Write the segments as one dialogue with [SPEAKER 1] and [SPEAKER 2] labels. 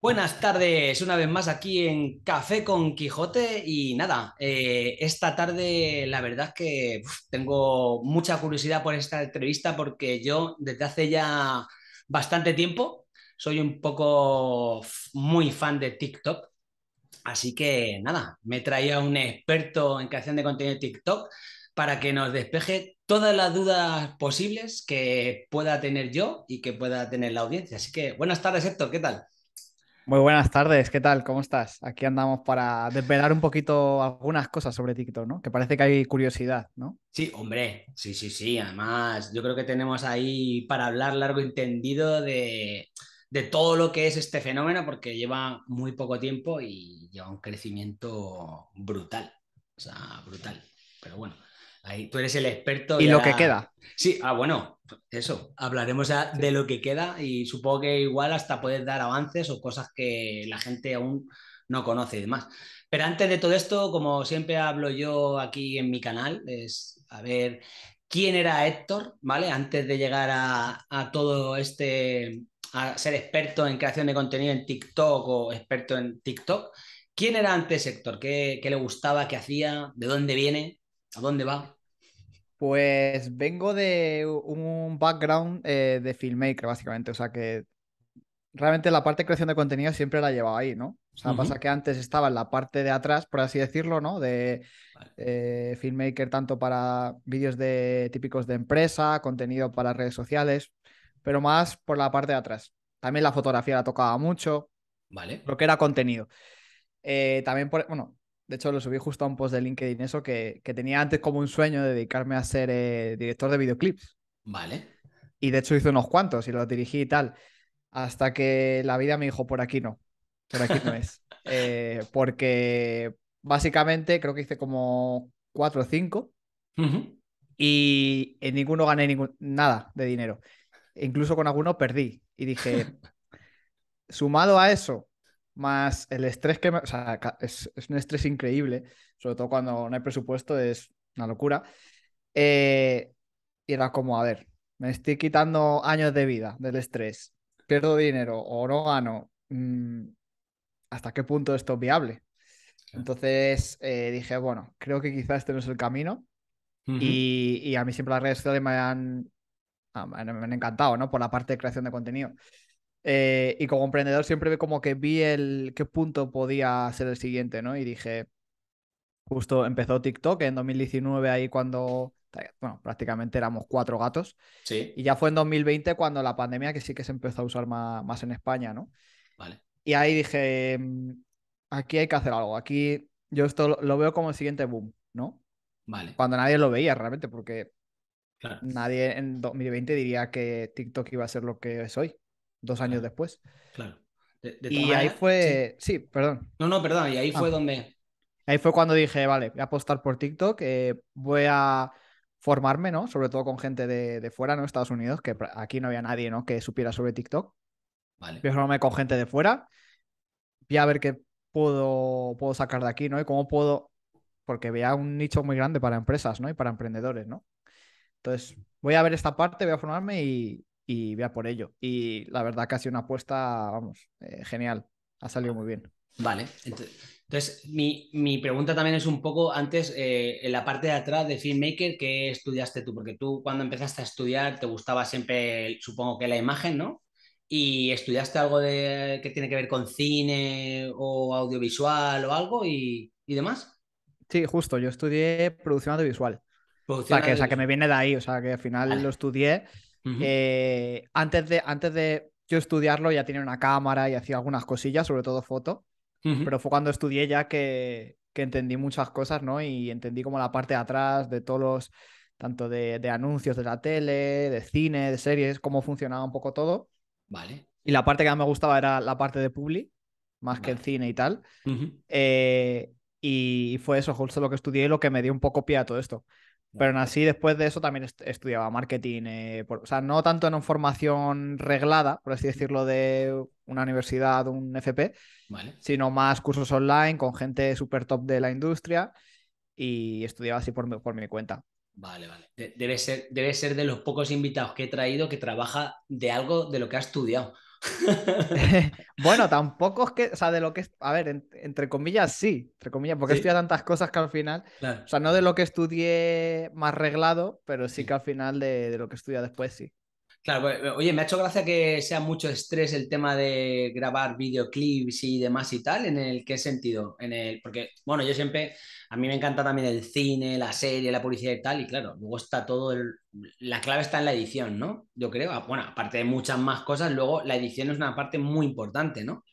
[SPEAKER 1] Buenas tardes, una vez más aquí en Café con Quijote y nada, eh, esta tarde la verdad que tengo mucha curiosidad por esta entrevista porque yo desde hace ya bastante tiempo soy un poco muy fan de TikTok, así que nada, me traía un experto en creación de contenido TikTok para que nos despeje todas las dudas posibles que pueda tener yo y que pueda tener la audiencia. Así que buenas tardes Héctor, ¿qué tal?
[SPEAKER 2] Muy buenas tardes, ¿qué tal? ¿Cómo estás? Aquí andamos para desvelar un poquito algunas cosas sobre TikTok, ¿no? Que parece que hay curiosidad,
[SPEAKER 1] ¿no? Sí, hombre, sí, sí, sí. Además, yo creo que tenemos ahí para hablar largo y tendido de, de todo lo que es este fenómeno, porque lleva muy poco tiempo y lleva un crecimiento brutal. O sea, brutal. Pero bueno, tú eres el experto. Y lo que queda. Sí, ah, bueno, eso. Hablaremos de lo que queda y supongo que igual hasta puedes dar avances o cosas que la gente aún no conoce y demás. Pero antes de todo esto, como siempre hablo yo aquí en mi canal, es a ver quién era Héctor, ¿vale? Antes de llegar a, todo este, a ser experto en creación de contenido en TikTok o experto en TikTok. ¿Quién era antes Héctor? ¿Qué, qué le gustaba? ¿Qué hacía? ¿De dónde viene? ¿A dónde va? Pues
[SPEAKER 2] vengo de un background eh, de filmmaker, básicamente. O sea que realmente la parte de creación de contenido siempre la llevaba ahí, ¿no? O sea, pasa que antes estaba en la parte de atrás, por así decirlo, ¿no? De eh, filmmaker tanto para vídeos de típicos de empresa, contenido para redes sociales, pero más por la parte de atrás. También la fotografía la tocaba mucho. Vale. Lo que era contenido. Eh, también, por, bueno, de hecho, lo subí justo a un post de LinkedIn, eso que, tenía antes como un sueño de dedicarme a ser eh, director de videoclips. Vale. Y de hecho hice unos cuantos y los dirigí y tal. Hasta que la vida me dijo, por aquí no, por aquí no es. Eh, porque básicamente creo que hice como cuatro o cinco
[SPEAKER 1] y
[SPEAKER 2] en ninguno gané nada de dinero. E incluso con alguno perdí. Y dije, sumado a eso, más el estrés que... Me, o sea, es, un estrés increíble, sobre todo cuando no hay presupuesto, es una locura. Eh, y era como, a ver, me estoy quitando años de vida del estrés, pierdo dinero o no gano, mm, ¿hasta qué punto esto es viable? Entonces eh, dije, bueno, creo que quizás este no es el camino. y, a mí siempre las redes sociales ah, me han, me han encantado, ¿no? Por la parte de creación de contenido. Eh, y como emprendedor siempre como que vi el qué punto podía ser el siguiente, ¿no? Y dije, justo empezó TikTok en 2019 ahí cuando, bueno, prácticamente éramos cuatro gatos. Sí. Y ya fue en 2020 cuando la pandemia que sí que se empezó a usar más, en España, ¿no? Vale. Y ahí dije, mm, aquí hay que hacer algo, aquí yo esto lo veo como el siguiente boom, ¿no? Vale. Cuando nadie lo veía realmente, porque nadie en 2020 diría que TikTok iba a ser lo que es hoy dos años después.
[SPEAKER 1] Claro. y ahí fue,
[SPEAKER 2] sí. perdón. No, no, perdón, y ahí fue ah. donde... Ahí fue cuando dije, vale, voy a apostar por TikTok, eh, voy a formarme, ¿no? Sobre todo con gente de, fuera, ¿no? Estados Unidos, que aquí no había nadie, ¿no? Que supiera sobre TikTok. Vale. Voy a formarme con gente de fuera, voy a ver qué puedo, puedo sacar de aquí, ¿no? Y cómo puedo, porque veía un nicho muy grande para empresas, ¿no? Y para emprendedores, ¿no? Entonces, voy a ver esta parte, voy a formarme y, y vea por ello. Y la verdad casi una
[SPEAKER 1] apuesta, vamos, eh, genial. Ha salido muy bien. Vale, entonces mi, pregunta también es un poco antes, eh, en la parte de atrás de filmmaker, ¿qué estudiaste tú? Porque tú cuando empezaste a estudiar te gustaba siempre, supongo que la imagen, ¿no? ¿Y estudiaste algo de, que tiene que ver con cine o audiovisual o algo y, demás?
[SPEAKER 2] Sí, justo, yo estudié producción audiovisual.
[SPEAKER 1] o sea, que, me
[SPEAKER 2] viene de ahí, o sea, que al final lo estudié eh, antes, de, antes de yo estudiarlo ya tenía una cámara y hacía algunas cosillas, sobre todo foto, pero fue cuando estudié ya que, que, entendí muchas cosas, ¿no? Y entendí como la parte de atrás de todos los, tanto de, anuncios de la tele, de cine, de series, cómo funcionaba un poco todo. Vale. Y la parte que más me gustaba era la parte de Publi, más que el cine y tal. Eh, y fue eso, justo lo que estudié lo que me dio un poco pie a todo esto. Pero aún así, después de eso también estudiaba marketing, eh, o sea, no tanto en formación reglada, por así decirlo, de una universidad, un FP, vale. sino más cursos online con gente súper top
[SPEAKER 1] de la industria y estudiaba así por mi, por mi cuenta. Vale, vale. debe, ser, debe ser de los pocos invitados que he traído que trabaja de algo de lo que ha estudiado.
[SPEAKER 2] bueno, tampoco es que, o sea, de lo que es, a ver, entre comillas sí, entre comillas, porque estudia tantas cosas que al final, o sea, no de lo que estudié más reglado, pero sí, que al final de, de, lo que estudia después sí.
[SPEAKER 1] Claro, pues, eh, oye, me ha hecho gracia que sea mucho estrés el tema de grabar videoclips y demás y tal. ¿En el qué sentido? En el, porque, bueno, yo siempre, a mí me encanta también el cine, la serie, la publicidad y tal. Y claro, luego está todo, el, la clave está en la edición, ¿no? Yo creo, ah, bueno, aparte de muchas más cosas, luego la edición es una parte muy importante, ¿no?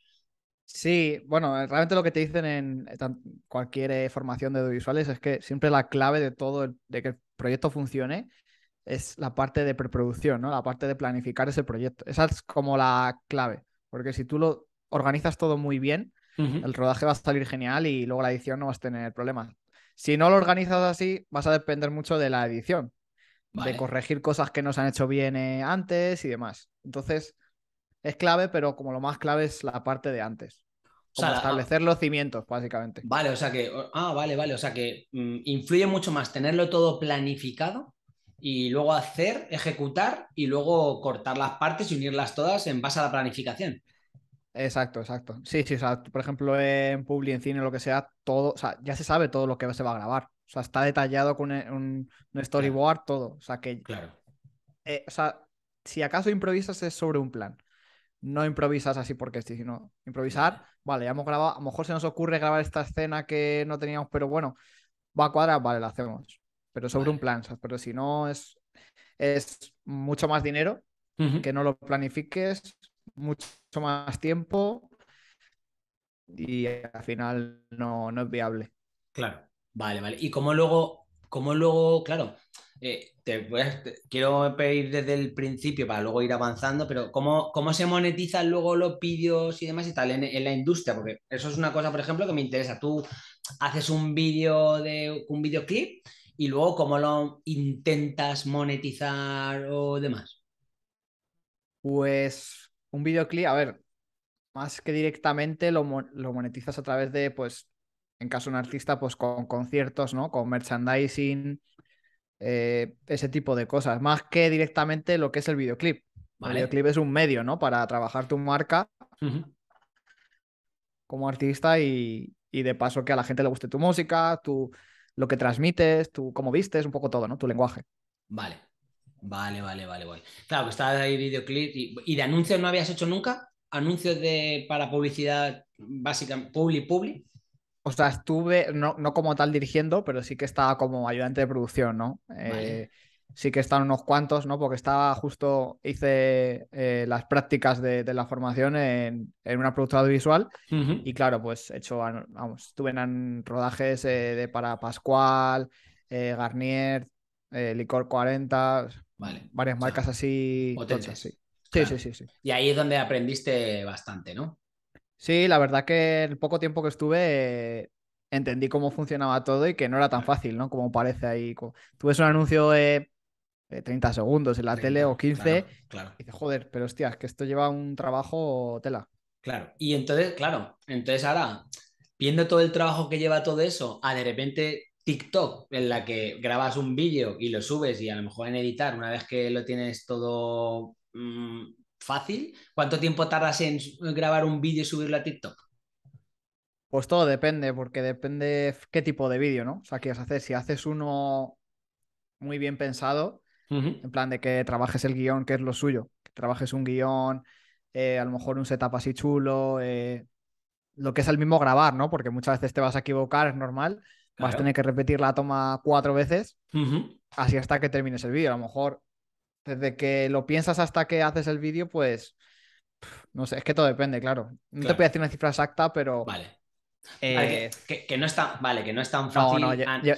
[SPEAKER 2] Sí, bueno, eh, realmente lo que te dicen en cualquier eh, formación de audiovisuales es que siempre la clave de todo, de que el proyecto funcione, es la parte de preproducción, ¿no? La parte de planificar ese proyecto. Esa es como la clave, porque si tú lo organizas todo muy bien, el rodaje va a salir genial y luego la edición no vas a tener problemas. Si no lo organizas así, vas a depender mucho de la edición, de corregir cosas que no se han hecho bien eh, antes y demás. Entonces, es clave, pero como lo más clave es la parte de antes.
[SPEAKER 1] o sea, establecer
[SPEAKER 2] los cimientos, básicamente. Vale, o sea que.
[SPEAKER 1] Ah, vale, vale. O sea que mm, influye mucho más tenerlo todo planificado y luego hacer, ejecutar y luego cortar las partes y unirlas todas en base a la planificación.
[SPEAKER 2] Exacto, exacto. Sí, sí, o sea, por ejemplo, en Publi, en cine, lo que sea, todo, o sea, ya se sabe todo lo que se va a grabar. O sea, está detallado con un, storyboard, todo. O sea, que. Claro. Eh, o sea, si acaso improvisas es sobre un plan. No improvisas así porque sí, sino improvisar, vale, ya hemos grabado, a lo mejor se nos ocurre grabar esta escena que no teníamos, pero bueno, va a cuadrar, vale, la hacemos pero sobre un plan, pero si no es, es mucho más dinero, que no lo planifiques, mucho más tiempo y al final no, no es viable.
[SPEAKER 1] Claro, vale, vale. ¿Y cómo luego, cómo luego, claro, eh, te, quiero pedir desde el principio para luego ir avanzando, pero ¿cómo, cómo se monetizan luego los vídeos y demás y tal en, en, la industria? Porque eso es una cosa, por ejemplo, que me interesa. Tú haces un vídeo de un videoclip y luego cómo lo intentas monetizar o demás? Pues un videoclip, a
[SPEAKER 2] ver, más que directamente lo, monetizas a través de, pues, en caso de un artista, pues con conciertos, ¿no? Con merchandising, eh, ese tipo de cosas, más que directamente lo que es el videoclip. El videoclip es un medio, ¿no? Para trabajar tu marca como artista y, y, de paso que a la gente le guste tu música, tu, lo que transmites, tú cómo vistes, un poco todo, ¿no? Tu lenguaje. Vale,
[SPEAKER 1] vale, vale, vale, vale. Claro, que estabas ahí videoclip y, de anuncios no habías hecho nunca, anuncios de para publicidad básica, ¿Public, public?
[SPEAKER 2] O sea, estuve, no, como tal dirigiendo, pero sí que estaba como ayudante de producción, ¿no? Eh, sí que están unos cuantos, ¿no? Porque estaba justo, hice eh, las prácticas de, la formación en, una productora audiovisual y claro, pues he hecho, ah, vamos, estuve en rodajes eh, de para Pascual, eh, Garnier, Licor 40, varias marcas así. Tochas, sí. sí. sí, sí,
[SPEAKER 1] Y ahí es donde aprendiste bastante, ¿no?
[SPEAKER 2] Sí, la verdad que el poco tiempo que estuve entendí cómo funcionaba todo y que no era tan fácil, ¿no? Como parece ahí. Tuve un anuncio de 30 segundos en la tele o 15. Claro, Y dice, joder, pero hostias, que esto lleva un trabajo
[SPEAKER 1] tela. Claro, y entonces, claro, entonces ahora, viendo todo el trabajo que lleva todo eso, a de repente TikTok, en la que grabas un vídeo y lo subes y a lo mejor en editar, una vez que lo tienes todo mm, fácil, ¿cuánto tiempo tardas en grabar un vídeo y subirlo a TikTok? Pues todo depende, porque depende
[SPEAKER 2] qué tipo de vídeo, ¿no? O sea, quieres hacer, si haces uno muy bien pensado, en plan de que trabajes el guión, que es lo suyo. Que trabajes un guión, eh, a lo mejor un setup así chulo, eh, lo que es el mismo grabar, ¿no? Porque muchas veces te vas a equivocar, es normal. Vas a tener que repetir la toma cuatro veces, así hasta que termines el vídeo. A lo mejor desde que lo piensas hasta que haces el vídeo, pues no sé, es que todo depende, claro. No te voy a decir una cifra exacta, pero vale.
[SPEAKER 1] Eh, que, no está vale, que no es tan fácil.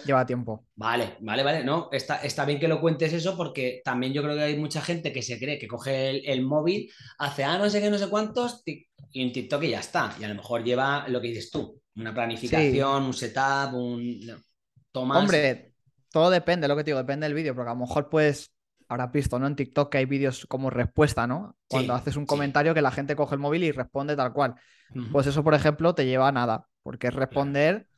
[SPEAKER 1] lleva tiempo. Vale, vale, vale. No, está, está bien que lo cuentes eso porque también yo creo que hay mucha gente que se cree que coge el, móvil, hace ah, no sé qué, no sé cuántos, y un TikTok y ya está. Y a lo mejor lleva lo que dices tú, una planificación, un setup, un. Tomas. Hombre,
[SPEAKER 2] todo depende, lo que te digo, depende del vídeo, porque a lo mejor puedes Ahora visto, ¿no? En TikTok que hay vídeos como respuesta, ¿no? Cuando haces un comentario que la gente coge el móvil y responde tal cual. Pues eso, por ejemplo, te lleva a nada, porque es responder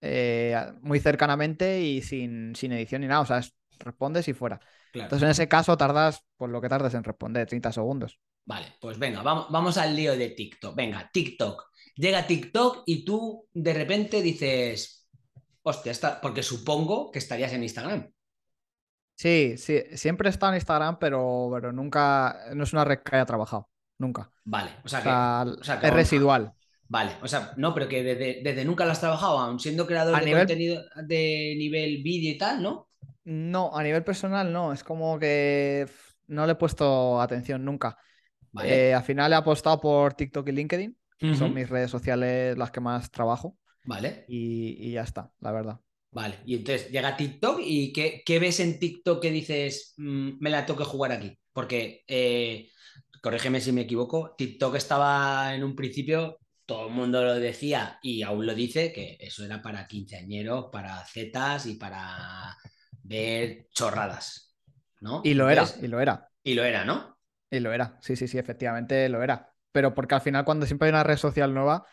[SPEAKER 2] eh, muy cercanamente y sin, sin, edición ni nada. O sea, respondes y fuera. Entonces, en ese caso, tardas por lo que tardes en responder, 30 segundos.
[SPEAKER 1] Vale, pues venga, vamos, vamos al lío de TikTok. Venga, TikTok. Llega TikTok y tú de repente dices, hostia, porque supongo que estarías en Instagram. Sí, sí,
[SPEAKER 2] siempre está en Instagram, pero, pero nunca, no es una red que haya trabajado, nunca.
[SPEAKER 1] Vale, o sea, que, es residual. Vale, o sea, no, pero que desde, nunca las has trabajado, aún siendo creador de contenido de nivel vídeo y tal, ¿no?
[SPEAKER 2] No, a nivel personal no, es como que no le he puesto atención nunca. Eh, al final he apostado por TikTok y LinkedIn, que son mis redes sociales las que más trabajo. Vale. y,
[SPEAKER 1] ya está, la verdad. Vale, y entonces llega TikTok y ¿qué, qué ves en TikTok que dices, mm, me la toque jugar aquí? Porque, eh, corrígeme si me equivoco, TikTok estaba en un principio, todo el mundo lo decía y aún lo dice, que eso era para quinceañeros, para zetas y para ver chorradas, ¿no? Y lo era, y lo era. Y lo era, ¿no?
[SPEAKER 2] Y lo era, sí, sí, sí, efectivamente lo era. Pero porque al final cuando siempre hay una red social nueva,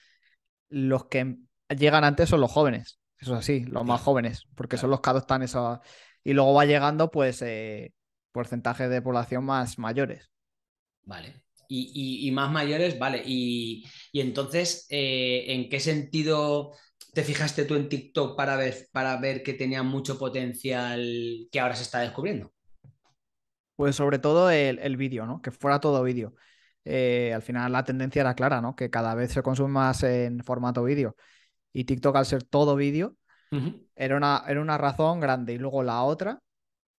[SPEAKER 2] los que llegan antes son los jóvenes. Eso es así, los más jóvenes, porque son los que adoptan eso. Y luego va llegando, pues, eh, porcentajes de población más mayores.
[SPEAKER 1] Vale. Y, más mayores, vale. Y, entonces, eh, ¿en qué sentido te fijaste tú en TikTok para ver, para ver que tenía mucho potencial que ahora se está descubriendo?
[SPEAKER 2] Pues sobre todo el, vídeo, ¿no? Que fuera todo vídeo. Eh, al final la tendencia era clara, ¿no? Que cada vez se consume más en formato vídeo y TikTok al ser todo vídeo, era, una, era una razón grande. Y luego la otra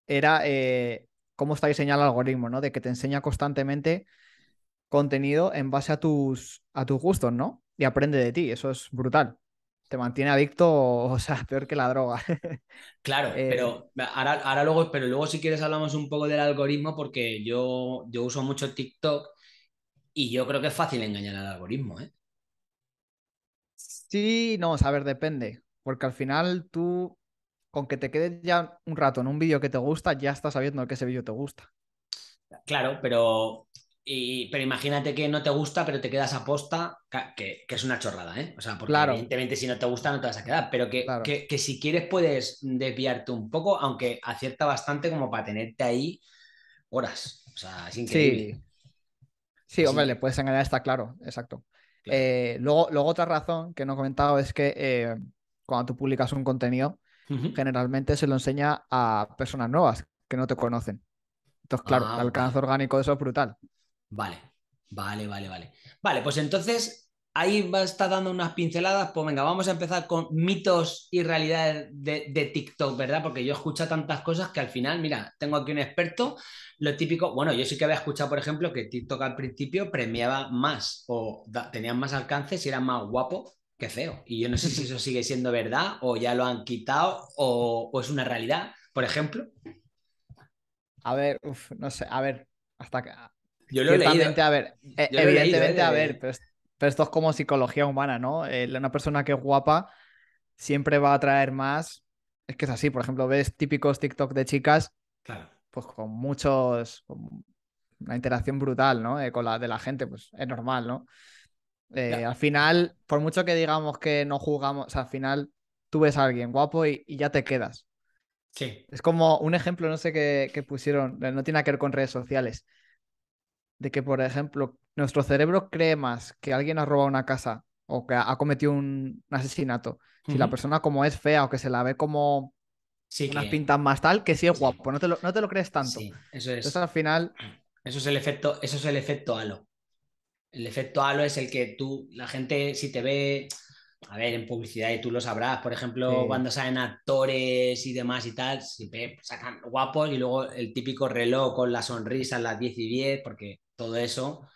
[SPEAKER 2] era eh, cómo está diseñado el algoritmo, ¿no? De que te enseña constantemente contenido en base a tus, a tus gustos, ¿no? Y aprende de ti, eso es brutal. Te mantiene adicto, o sea, peor que la droga.
[SPEAKER 1] claro, eh, pero ahora, luego, pero luego si quieres hablamos un poco del algoritmo, porque yo, yo uso mucho TikTok y yo creo que es fácil engañar al algoritmo, ¿eh?
[SPEAKER 2] Sí, no, a ver, depende. Porque al final tú, con que te quedes ya un rato en un vídeo que te gusta, ya estás sabiendo que ese vídeo te gusta.
[SPEAKER 1] Claro, pero, pero imagínate que no te gusta, pero te quedas a posta, que, es una chorrada, ¿eh? O sea, porque evidentemente si no te gusta no te vas a quedar, pero que, si quieres puedes desviarte un poco, aunque acierta bastante como para tenerte ahí horas. O sea, es increíble.
[SPEAKER 2] Sí, sí hombre, le puedes engañar, está claro, exacto. Eh, luego, luego, otra razón que no he comentado es que eh, cuando tú publicas un contenido, generalmente se lo enseña a personas nuevas que no te conocen. Entonces, claro, el ah, alcance orgánico de eso es brutal.
[SPEAKER 1] Vale, vale, vale, vale. Vale, pues entonces ahí va, está dando unas pinceladas, pues venga, vamos a empezar con mitos y realidades de, TikTok, ¿verdad? Porque yo escucho tantas cosas que al final, mira, tengo aquí un experto, lo típico, bueno, yo sí que había escuchado, por ejemplo, que TikTok al principio premiaba más o tenían más alcance si era más guapo que feo. Y yo no sé si eso sigue siendo verdad o ya lo han quitado o, es una realidad, por ejemplo. A ver, uf, no sé, a ver, hasta que... Yo lo he leído. A ver, evidentemente, eh, a ver,
[SPEAKER 2] pero pero esto es como psicología humana, ¿no? Eh, una persona que es guapa siempre va a atraer más. Es que es así, por ejemplo, ves típicos TikTok de chicas, pues con muchos, una interacción brutal, ¿no? Eh, con la de la gente, pues es normal, ¿no? Eh, al final, por mucho que digamos que no jugamos, al final tú ves a alguien guapo y, ya te quedas. Sí. Es como un ejemplo, no sé qué, pusieron, no tiene que ver con redes sociales, de que, por ejemplo, nuestro cerebro cree más que alguien ha robado una casa o que ha cometido un, asesinato, si la persona como es fea o que se la ve como sí unas pintas más tal, que sí es guapo, no, te lo, no te lo, crees tanto.
[SPEAKER 1] eso es. al final... Eso es el efecto, eso es el efecto halo. El efecto halo es el que tú, la gente si te ve, a ver, en publicidad y tú lo sabrás, por ejemplo, cuando salen actores y demás y tal, sacan guapos y luego el típico reloj con la sonrisa a las 10 y 10, porque todo eso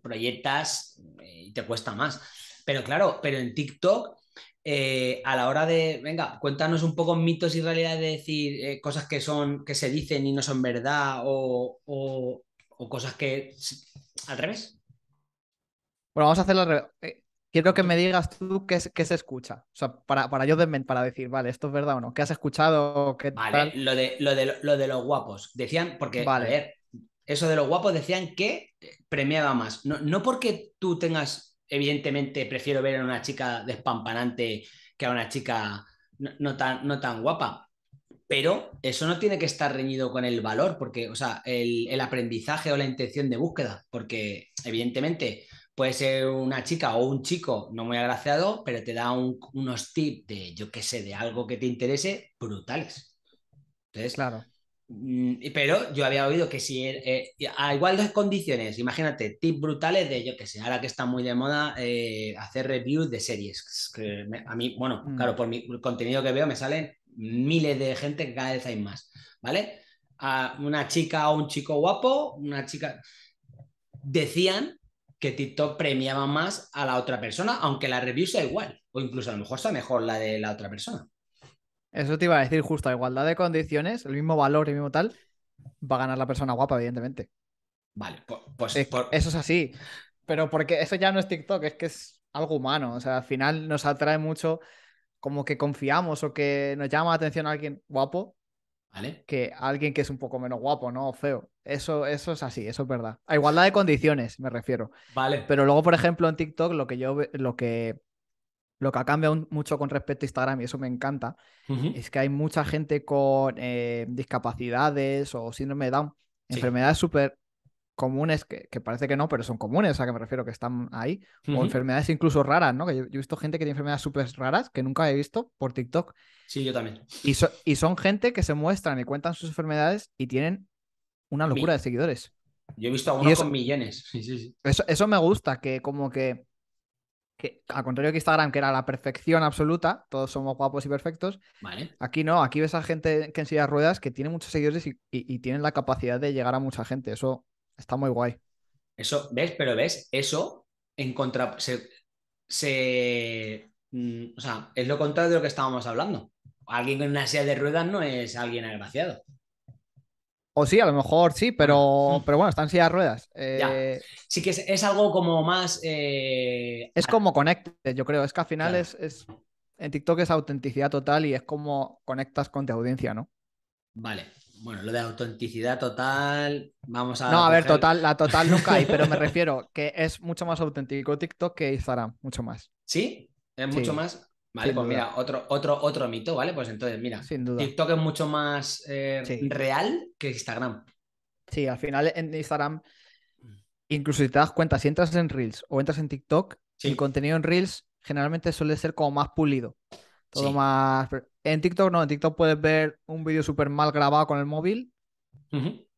[SPEAKER 1] proyectas eh, y te cuesta más. Pero claro, pero en TikTok, eh, a la hora de, venga, cuéntanos un poco mitos y realidades de decir eh, cosas que son, que se dicen y no son verdad, o, cosas que al revés.
[SPEAKER 2] Bueno, vamos a hacerlo al revés. quiero que me digas tú qué, qué se escucha. O sea, para, para yo
[SPEAKER 1] para decir, vale, esto es verdad o no. ¿Qué has escuchado? Qué vale, Lo, de, lo, de, lo de los guapos. Decían, porque, vale eso de los guapos decían que premiaba más. No, porque tú tengas, evidentemente, prefiero ver a una chica despampanante que a una chica no, tan, no tan guapa, pero eso no tiene que estar reñido con el valor, porque, o sea, el, aprendizaje o la intención de búsqueda, porque evidentemente puede ser una chica o un chico no muy agraciado, pero te da unos tips de, yo qué sé, de algo que te interese, brutales. Entonces, claro. Mm, pero yo había oído que si er, eh, a igual dos condiciones, imagínate, tips brutales de yo que sé, ahora que está muy de moda eh, hacer reviews de series. a mí, bueno, mm. claro, por mi contenido que veo me salen miles de gente que cada vez hay más, ¿vale? A una chica o un chico guapo, una chica. Decían que TikTok premiaba más a la otra persona, aunque la review sea igual, o incluso a lo mejor sea mejor la de la otra persona.
[SPEAKER 2] Eso te iba a decir justo, a igualdad de condiciones, el mismo valor y el mismo tal, va a ganar la persona guapa, evidentemente. Vale, pues eso es así. Pero porque eso ya no es TikTok, es que es algo humano. O sea, al final nos atrae mucho como que confiamos o que nos llama la atención a alguien guapo ¿Vale? que alguien que es un poco menos guapo, ¿no? O feo. Eso, eso es así, eso es verdad. A igualdad de condiciones, me refiero. Vale. Pero luego, por ejemplo, en TikTok, lo que yo lo que lo que ha cambiado mucho con respecto a Instagram, y eso me encanta, es que hay mucha gente con eh, discapacidades o síndrome de Down, enfermedades súper comunes, que, parece que no, pero son comunes, a que me refiero, que están ahí, o enfermedades incluso raras, ¿no? Que yo, he visto gente que tiene enfermedades súper raras que nunca he visto por TikTok. Sí, yo también. Y, son gente que se muestran y cuentan sus enfermedades y tienen una locura de seguidores.
[SPEAKER 1] Yo he visto algunos con millones. Sí, sí, sí.
[SPEAKER 2] eso, me gusta, que como que que al contrario que Instagram, que era la perfección absoluta, todos somos guapos y perfectos, vale. aquí no, aquí ves a gente que en ruedas que tiene muchos seguidores y, y, tienen la
[SPEAKER 1] capacidad de llegar a
[SPEAKER 2] mucha gente, eso está muy guay.
[SPEAKER 1] Eso, ¿ves? Pero ves, eso en contra... Se, se... Mm, o sea, es lo contrario de lo que estábamos hablando. Alguien con una silla de ruedas no es alguien agraciado. O
[SPEAKER 2] sí, a lo mejor sí, pero, pero bueno, están sillas ruedas.
[SPEAKER 1] Eh, sí que es, algo como más... Eh,
[SPEAKER 2] es como conecte, yo creo. Es que al final es, es... En TikTok es autenticidad total y es como conectas con tu audiencia, ¿no?
[SPEAKER 1] Vale, bueno, lo de autenticidad total, vamos a. No, a ver, total, la total nunca hay, pero me refiero que es mucho más
[SPEAKER 2] auténtico TikTok que Instagram, mucho más.
[SPEAKER 1] ¿Sí? Es mucho más. Vale, pues mira, otro, otro, otro mito, ¿vale? Pues entonces, mira, Sin duda. TikTok es mucho más eh, real que Instagram. Sí, al final en Instagram,
[SPEAKER 2] mm. incluso si te das cuenta, si entras en Reels o entras en TikTok, el contenido en Reels generalmente suele ser como más pulido. Todo más. En TikTok no, en TikTok puedes ver un vídeo súper mal grabado con el móvil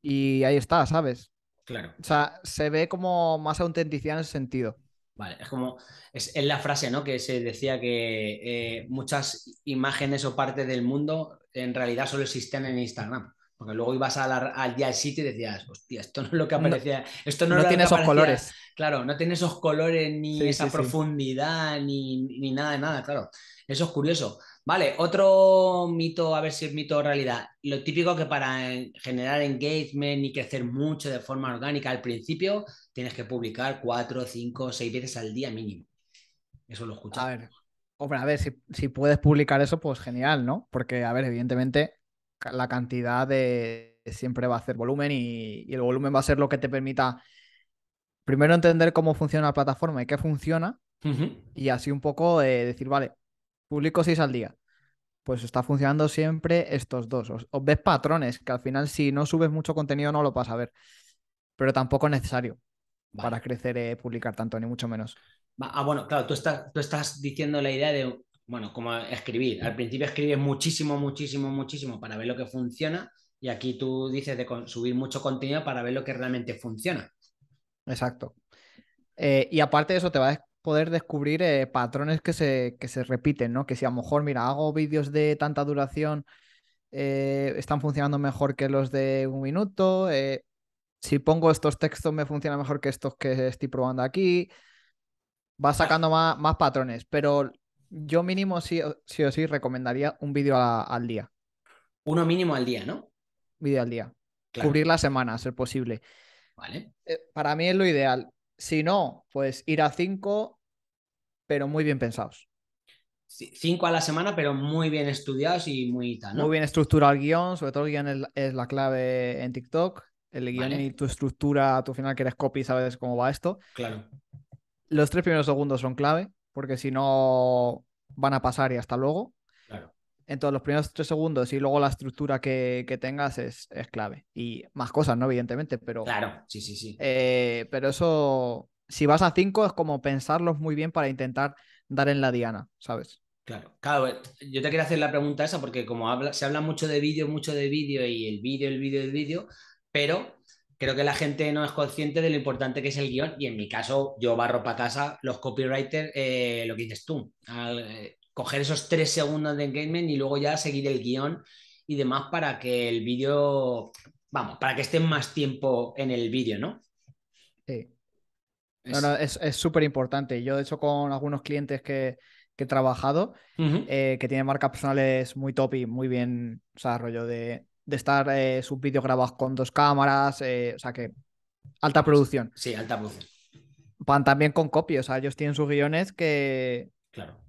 [SPEAKER 2] y ahí está, ¿sabes? Claro. O sea, se ve como más autenticidad en ese sentido.
[SPEAKER 1] Vale, es como, es, la frase, ¿no? Que se decía que eh, muchas imágenes o partes del mundo en realidad solo existen en Instagram. Porque luego ibas a la, al día sitio y decías, hostia, esto no es lo que aparecía. esto no, tiene esos colores. Claro, no tiene esos colores, ni esa profundidad, Ni, ni, nada de nada, claro. Eso es curioso. Vale, otro mito, a ver si es mito o realidad. Lo típico que para generar engagement y crecer mucho de forma orgánica al principio, tienes que publicar cuatro, cinco, seis veces al día mínimo. Eso lo escuchas. A ver,
[SPEAKER 2] hombre, a ver, si, puedes publicar eso, pues genial, ¿no? Porque, a ver, evidentemente, la cantidad de siempre va a hacer volumen y, el volumen va a ser lo que te permita primero entender cómo funciona la plataforma y qué funciona. Y así un poco eh, decir, vale, publico seis al día pues está funcionando siempre estos dos. Os, ves patrones, que al final si no subes mucho contenido no lo vas a ver. Pero tampoco es necesario para crecer eh, publicar tanto, ni mucho menos.
[SPEAKER 1] Ah, bueno, claro, tú estás, tú estás diciendo la idea de, bueno, como escribir. Al principio escribes muchísimo, muchísimo, muchísimo para ver lo que funciona y aquí tú dices de subir mucho contenido para ver lo que realmente funciona. Exacto. Eh, y
[SPEAKER 2] aparte de eso, te va, a poder descubrir eh, patrones que se, se repiten, ¿no? Que si a lo mejor, mira, hago vídeos de tanta duración, eh, están funcionando mejor que los de un minuto, eh, si pongo estos textos me funciona mejor que estos que estoy probando aquí, va sacando más, patrones, pero yo mínimo sí, sí o sí recomendaría un vídeo al día. Uno mínimo al día, ¿no? Vídeo al día. Cubrir Cubrir semana, si es posible. Vale. para mí es lo ideal si no, pues ir a cinco, pero muy bien pensados.
[SPEAKER 1] Cinco a la semana, pero muy bien estudiados y muy tal. ¿no? Muy bien
[SPEAKER 2] estructurado el guión, sobre todo el guión es la, clave en TikTok. El guión y tu estructura, tu final que eres copy, sabes cómo va esto. Claro. Los tres primeros segundos son clave, porque si no van a pasar y hasta luego en todos los primeros tres segundos y luego la estructura que, tengas es, clave. Y más cosas, ¿no? Evidentemente, pero. Claro, sí, sí, sí. Eh, pero eso, si vas a cinco, es como pensarlos muy bien para intentar dar en la diana, ¿sabes?
[SPEAKER 1] Claro, claro, eh, yo te quería hacer la pregunta esa porque como habla, se habla mucho de vídeo, mucho de vídeo y el vídeo, el vídeo, el vídeo, pero creo que la gente no es consciente de lo importante que es el guión y en mi caso yo barro para casa los copywriters, eh, lo que dices tú, al, coger esos tres segundos de engagement y luego ya seguir el guión y demás para que el vídeo, vamos, para que estén más tiempo en el vídeo, ¿no? Sí. es
[SPEAKER 2] súper importante. Yo, de hecho, con algunos clientes que, he trabajado, eh, que tienen marcas personales muy top y muy bien, o sea, de, estar eh, sus vídeos grabados con dos cámaras, eh, o sea, que alta producción. Sí, alta producción. Van también con copy, o sea, ellos tienen sus guiones que, claro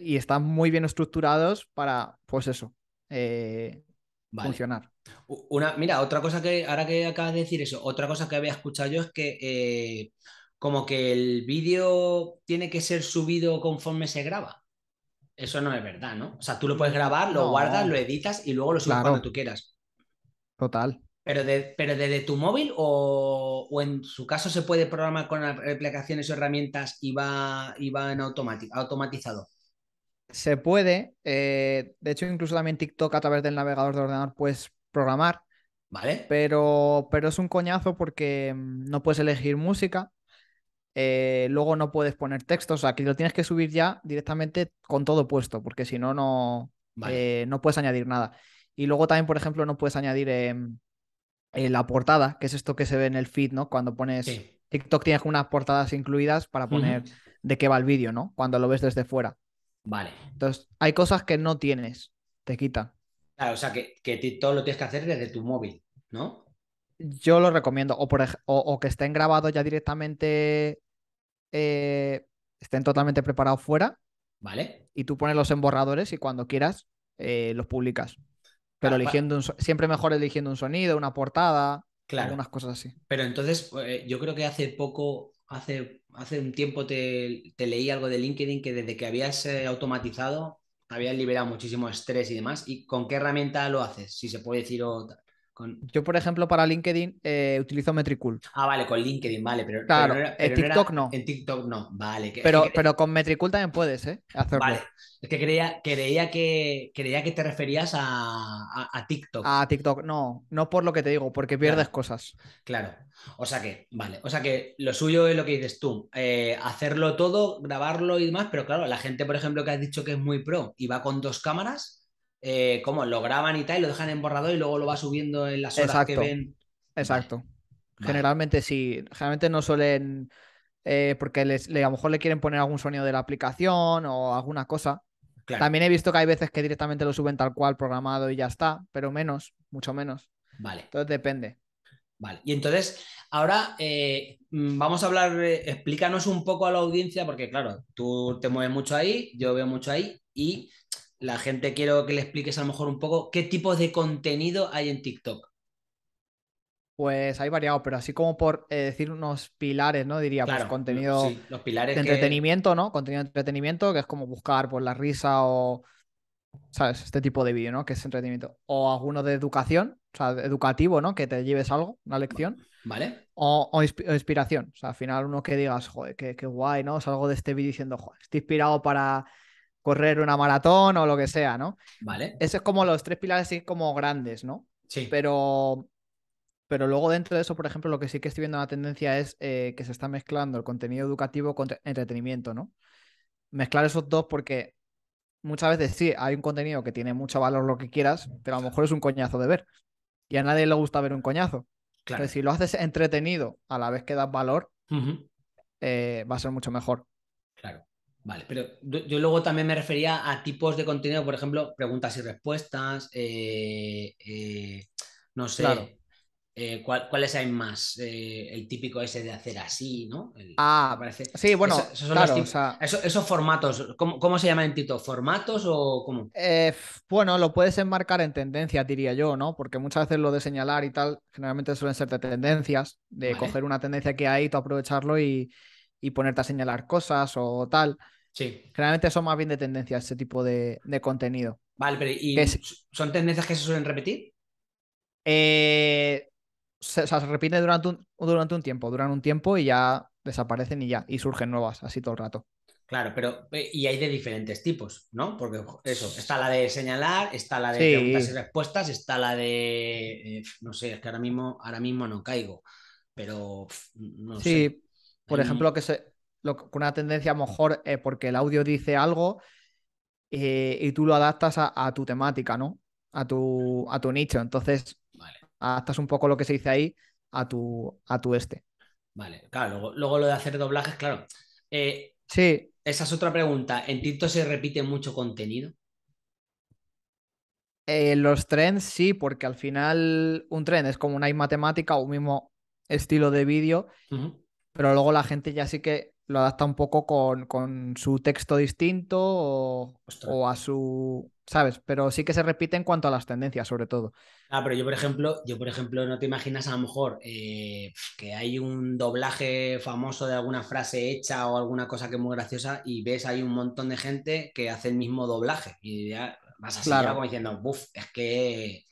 [SPEAKER 2] y están muy bien estructurados para, pues eso, eh, funcionar.
[SPEAKER 1] Una, mira, otra cosa que, ahora que acabas de decir eso, otra cosa que había escuchado yo es que eh, como que el vídeo tiene que ser subido conforme se graba. Eso no es verdad, ¿no? O sea, tú lo puedes grabar, lo guardas, lo editas y luego lo subes cuando tú quieras. Total. Pero, pero desde tu móvil o, en su caso se puede programar con aplicaciones o herramientas y va, y va en automatizado
[SPEAKER 2] se puede,
[SPEAKER 1] eh,
[SPEAKER 2] de hecho incluso también TikTok a través del navegador de ordenador puedes programar, ¿vale? Pero, pero es un coñazo porque mm, no puedes elegir música, eh, luego no puedes poner texto, o sea, que lo tienes que subir ya directamente con todo puesto, porque si no, no, eh, no puedes añadir nada. Y luego también, por ejemplo, no puedes añadir em, la portada, que es esto que se ve en el feed, ¿no? Cuando pones... TikTok tienes unas portadas incluidas para poner de qué va el vídeo, ¿no? Cuando lo ves desde fuera. Vale. Entonces, hay cosas que no
[SPEAKER 1] tienes, te quitan. Claro, o sea, que, todo lo tienes que hacer desde tu móvil, ¿no?
[SPEAKER 2] Yo lo recomiendo, o, por, que estén grabados ya directamente, eh, estén totalmente preparados fuera. Vale. Y tú pones los emborradores y cuando quieras eh, los publicas. Pero ah, eligiendo siempre mejor eligiendo un sonido, una portada, claro. algunas cosas así.
[SPEAKER 1] Pero entonces, eh, yo creo que hace poco hace, hace un tiempo te, leí algo de LinkedIn que desde que habías eh, automatizado habías liberado muchísimo estrés y demás. ¿Y con qué herramienta lo haces? Si se puede decir o yo,
[SPEAKER 2] por ejemplo, para LinkedIn eh, utilizo Metricool.
[SPEAKER 1] Ah, vale, con LinkedIn, vale, pero. Claro, TikTok no, En TikTok no, vale. pero,
[SPEAKER 2] pero con Metricool también puedes, ¿eh? Hacerlo. Vale.
[SPEAKER 1] Es que creía, que creía que te referías a, TikTok. A
[SPEAKER 2] TikTok, no, no por lo que te digo, porque pierdes
[SPEAKER 1] cosas. Claro. O sea que, vale. O sea que lo suyo es lo que dices tú. Eh, hacerlo todo, grabarlo y demás, pero claro, la gente, por ejemplo, que has dicho que es muy pro y va con dos cámaras eh, cómo lo graban y tal, y lo dejan en borrador y luego lo va subiendo en las horas que ven.
[SPEAKER 2] Exacto. Generalmente sí, generalmente no suelen, eh, porque les, a lo mejor le quieren poner algún sonido de la aplicación o alguna cosa. También he visto que hay veces que directamente lo suben tal cual programado y ya está, pero menos, mucho menos. Vale. Entonces depende.
[SPEAKER 1] Vale, y entonces ahora eh, mm, vamos a hablar, explícanos un poco a la audiencia, porque claro, tú te mueves mucho ahí, yo veo mucho ahí, y la gente quiero que le expliques a lo mejor un poco qué tipo de contenido hay en TikTok.
[SPEAKER 2] Pues hay variado, pero así como por eh, decir unos pilares, ¿no? Diría, pues contenido
[SPEAKER 1] de entretenimiento,
[SPEAKER 2] ¿no? Contenido de entretenimiento, que es como buscar por pues, la risa o, ¿sabes? Este tipo de vídeo, ¿no? Que es entretenimiento. O alguno de educación, o sea, educativo, ¿no? Que te lleves algo, una lección. ¿Vale? O, inspiración, o sea, al final uno que digas, joder, qué, qué guay, ¿no? Salgo de este vídeo diciendo, joder, estoy inspirado para correr una maratón o lo que sea, ¿no? Vale. Ese es como los tres pilares así como grandes, ¿no? Sí. Pero, pero luego dentro de eso, por ejemplo, lo que sí que estoy viendo la tendencia es eh, que se está mezclando el contenido educativo con entretenimiento, ¿no? Mezclar esos dos porque muchas veces sí, hay un contenido que tiene mucho valor lo que quieras, pero a lo mejor es un coñazo de ver. Y a nadie le gusta ver un coñazo. Claro. Pero si lo haces entretenido a la vez que das valor, eh, va a ser mucho mejor.
[SPEAKER 1] Claro. Vale, pero yo luego también me refería a tipos de contenido, por ejemplo, preguntas y respuestas, eh, eh, no sé, eh, ¿cuáles hay más? el típico ese de hacer así, ¿no? ah, parece. Sí, bueno, esos, claro, esos, formatos, ¿cómo, se llama en Tito? ¿Formatos o cómo?
[SPEAKER 2] bueno, lo puedes enmarcar en tendencias, diría yo, ¿no? Porque muchas veces lo de señalar y tal, generalmente suelen ser de tendencias, de coger una tendencia que hay, tú aprovecharlo y y ponerte a señalar cosas o tal. Sí. Generalmente son más bien de tendencia ese tipo de, contenido.
[SPEAKER 1] Vale, pero ¿y son tendencias que se suelen repetir?
[SPEAKER 2] Eh, se, o se repite durante un, durante un tiempo, duran un tiempo y ya desaparecen y ya, y surgen nuevas así todo el rato.
[SPEAKER 1] Claro, pero eh, y hay de diferentes tipos, ¿no? Porque eso, está la de señalar, está la de preguntas y respuestas, está la de eh, no sé, es que ahora mismo, ahora mismo no caigo, pero no sí. sé
[SPEAKER 2] por ejemplo, que se, una tendencia a mejor eh, porque el audio dice algo eh, y tú lo adaptas a, tu temática, ¿no? A tu, a tu nicho. Entonces, adaptas un poco lo que se dice ahí a tu, a tu este.
[SPEAKER 1] Vale, claro, luego, lo de hacer doblajes, claro. Eh, sí. Esa es otra pregunta. ¿En TikTok se repite mucho contenido?
[SPEAKER 2] En eh, los trends sí, porque al final un trend es como una misma temática o un mismo estilo de vídeo pero luego la gente ya sí que lo adapta un poco con, su texto distinto o, a su. ¿Sabes? Pero sí que se repite en cuanto a las tendencias, sobre todo.
[SPEAKER 1] Ah, pero yo, por ejemplo, yo, por ejemplo, no te imaginas a lo mejor eh, que hay un doblaje famoso de alguna frase hecha o alguna cosa que es muy graciosa y ves ahí un montón de gente que hace el mismo doblaje. Y ya vas así claro. como diciendo, buf, es que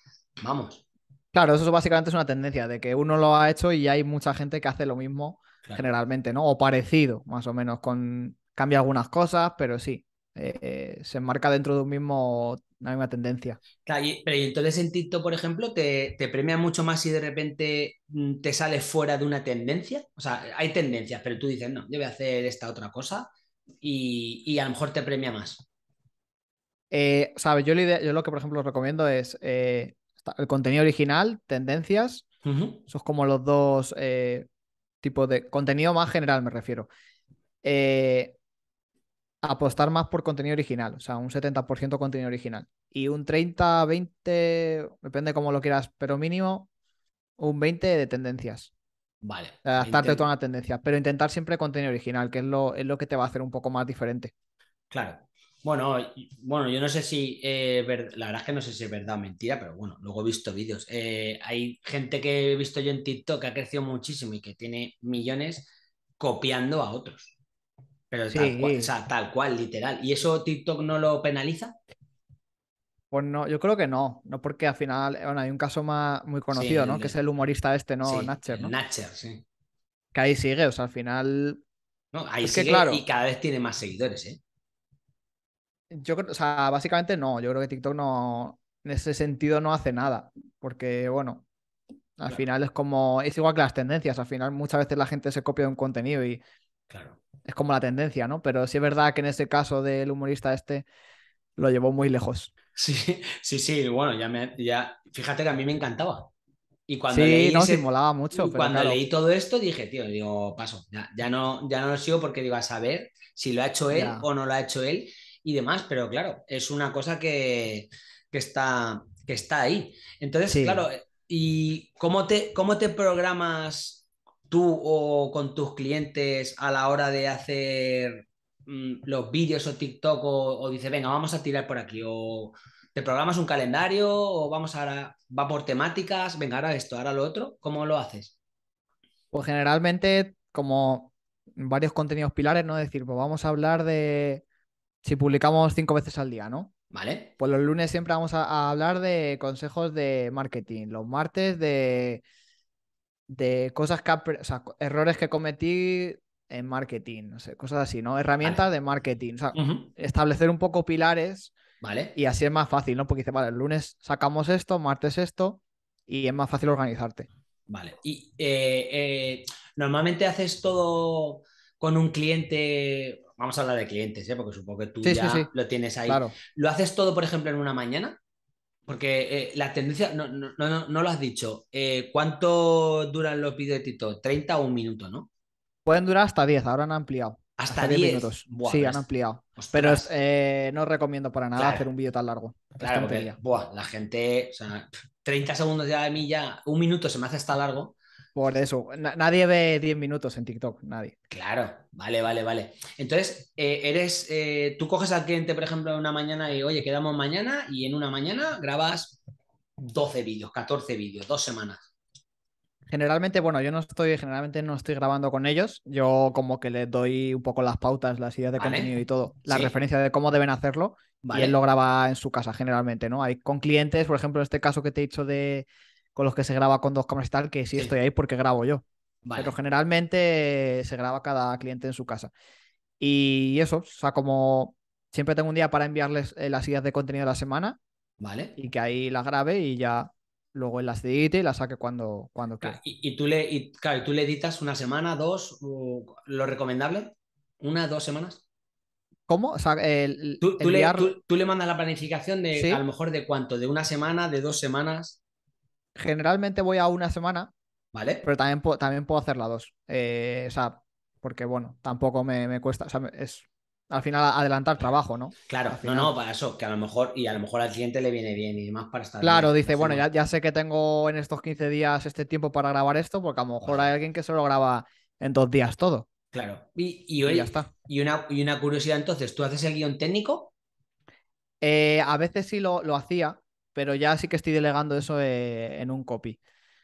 [SPEAKER 1] vamos.
[SPEAKER 2] Claro, eso básicamente es una tendencia de que uno lo ha hecho y hay mucha gente que hace lo mismo
[SPEAKER 1] generalmente,
[SPEAKER 2] ¿no? O parecido, más o menos, con cambia algunas cosas, pero sí, eh, se enmarca dentro de un mismo, una misma tendencia.
[SPEAKER 1] Claro, y, pero y entonces en TikTok, por ejemplo, te, premia mucho más si de repente mm, te sales fuera de una tendencia. O sea, hay tendencias, pero tú dices, no, yo voy a hacer esta otra cosa y, a lo mejor te premia más. Eh, ¿Sabes? Yo,
[SPEAKER 2] yo, lo que, por ejemplo, recomiendo es eh, el contenido original, tendencias. Eso es como los dos eh, tipo de contenido más general, me refiero. Eh, apostar más por contenido original, o sea, un 70% contenido original. Y un 30, 20, depende cómo lo quieras, pero mínimo un 20 de tendencias. Vale. Adaptarte a toda una pero intentar siempre contenido original, que es lo, es lo que te va a hacer un poco más diferente. Claro. Bueno,
[SPEAKER 1] bueno, yo no sé si, eh, la verdad es que no sé si es verdad o mentira, pero bueno, luego he visto vídeos. Eh, hay gente que he visto yo en TikTok que ha crecido muchísimo y que tiene millones copiando a otros. Pero sí, tal, cual, o sea, tal cual, literal. ¿Y eso TikTok no lo penaliza?
[SPEAKER 2] Pues no, yo creo que no, no porque al final, bueno, hay un caso más muy conocido, ¿no? Que es el humorista este, ¿no? Natcher, ¿no? Natcher, sí. Que ahí sigue, o sea, al final...
[SPEAKER 1] No, ahí sigue y cada vez tiene más seguidores, ¿eh?
[SPEAKER 2] Yo creo, o sea, básicamente no, yo creo que TikTok no, en ese sentido no hace nada, porque bueno, al final es como, es igual que las tendencias, al final muchas veces la gente se copia de un contenido y claro. es como la tendencia, ¿no? Pero sí es verdad que en ese caso del humorista este lo llevó muy lejos. Sí,
[SPEAKER 1] sí, sí, bueno, ya, me, ya... fíjate que a mí me encantaba. Y cuando leí no, ese...
[SPEAKER 2] molaba mucho. cuando leí
[SPEAKER 1] todo esto dije, tío, digo, paso, ya, ya, no, ya no lo sigo porque digo, a saber si lo ha hecho él o no lo ha hecho él y demás, pero claro, es una cosa que, está, que está ahí. Entonces, claro, ¿y cómo te, cómo te programas tú o con tus clientes a la hora de hacer mm, los vídeos o TikTok o, o dices, venga, vamos a tirar por aquí? O, ¿Te programas un calendario o vamos a... va por temáticas? Venga, ahora esto, ahora lo otro. ¿Cómo lo haces?
[SPEAKER 2] Pues generalmente como varios contenidos pilares, ¿no? Es decir, pues vamos a hablar de si publicamos cinco veces al día, ¿no? Vale. Pues los lunes siempre vamos a, hablar de consejos de marketing, los martes de, de cosas que, o sea, errores que cometí en marketing, no sé, cosas así, ¿no? Herramientas de marketing, o sea, establecer un poco pilares. Vale. Y así es más fácil, ¿no? Porque dice, vale, el lunes sacamos esto, martes esto, y es más fácil organizarte.
[SPEAKER 1] Vale. Y eh, eh, normalmente haces todo con un cliente vamos a hablar de clientes, ¿eh? porque supongo que tú ya lo tienes ahí. ¿Lo haces todo, por ejemplo, en una mañana? Porque eh, la tendencia, no, no, no, lo has dicho, eh, ¿cuánto duran los vídeos 30 o un minuto, ¿no?
[SPEAKER 2] Pueden durar hasta 10, ahora han ampliado.
[SPEAKER 1] Hasta, 10 minutos. sí, han ampliado.
[SPEAKER 2] Pero eh, no recomiendo para nada hacer un vídeo tan largo. la
[SPEAKER 1] gente, o sea, 30 segundos ya de mí ya, un minuto se me hace hasta largo
[SPEAKER 2] por eso. nadie ve 10 minutos en TikTok, nadie.
[SPEAKER 1] Claro, vale, vale, vale. Entonces, eh, eres, eh, tú coges al cliente, por ejemplo, una mañana y, oye, quedamos mañana y en una mañana grabas 12 vídeos, 14 vídeos, dos semanas.
[SPEAKER 2] Generalmente, bueno, yo no estoy, generalmente no estoy grabando con ellos. Yo como que les doy un poco las pautas, las ideas de contenido y todo, la referencia de cómo deben hacerlo. Y él lo graba en su casa, generalmente, ¿no? Hay con clientes, por ejemplo, en este caso que te he dicho de, con los que se graba con dos cámaras tal, que sí, estoy ahí porque grabo yo. Pero generalmente se graba cada cliente en su casa. Y eso, o sea, como siempre tengo un día para enviarles eh, las ideas de contenido de la semana. Vale. Y que ahí las grabe y ya luego las edite y las saque cuando, cuando quiera.
[SPEAKER 1] Y, tú le, y, claro, tú le editas una semana, dos, ¿lo recomendable? ¿Una, dos semanas?
[SPEAKER 2] ¿Cómo? O sea, tú, le,
[SPEAKER 1] mandas la planificación de a lo mejor de cuánto, de una semana, de dos semanas
[SPEAKER 2] generalmente voy a una semana, ¿vale? Pero también, puedo también puedo dos. Eh, o sea, porque bueno, tampoco me, cuesta, o sea, es al final adelantar trabajo, ¿no? Claro, no, no,
[SPEAKER 1] para eso, que a lo mejor, y a lo mejor al cliente le viene bien y demás para estar. Claro, dice, bueno, ya,
[SPEAKER 2] sé que tengo en estos 15 días este tiempo para grabar esto, porque a lo mejor hay alguien que solo graba en dos días todo.
[SPEAKER 1] Claro, y, ya está. Y una, y una curiosidad entonces, ¿tú haces el guión técnico?
[SPEAKER 2] Eh, a veces sí lo, lo hacía, pero ya sí que estoy delegando eso eh, en un copy.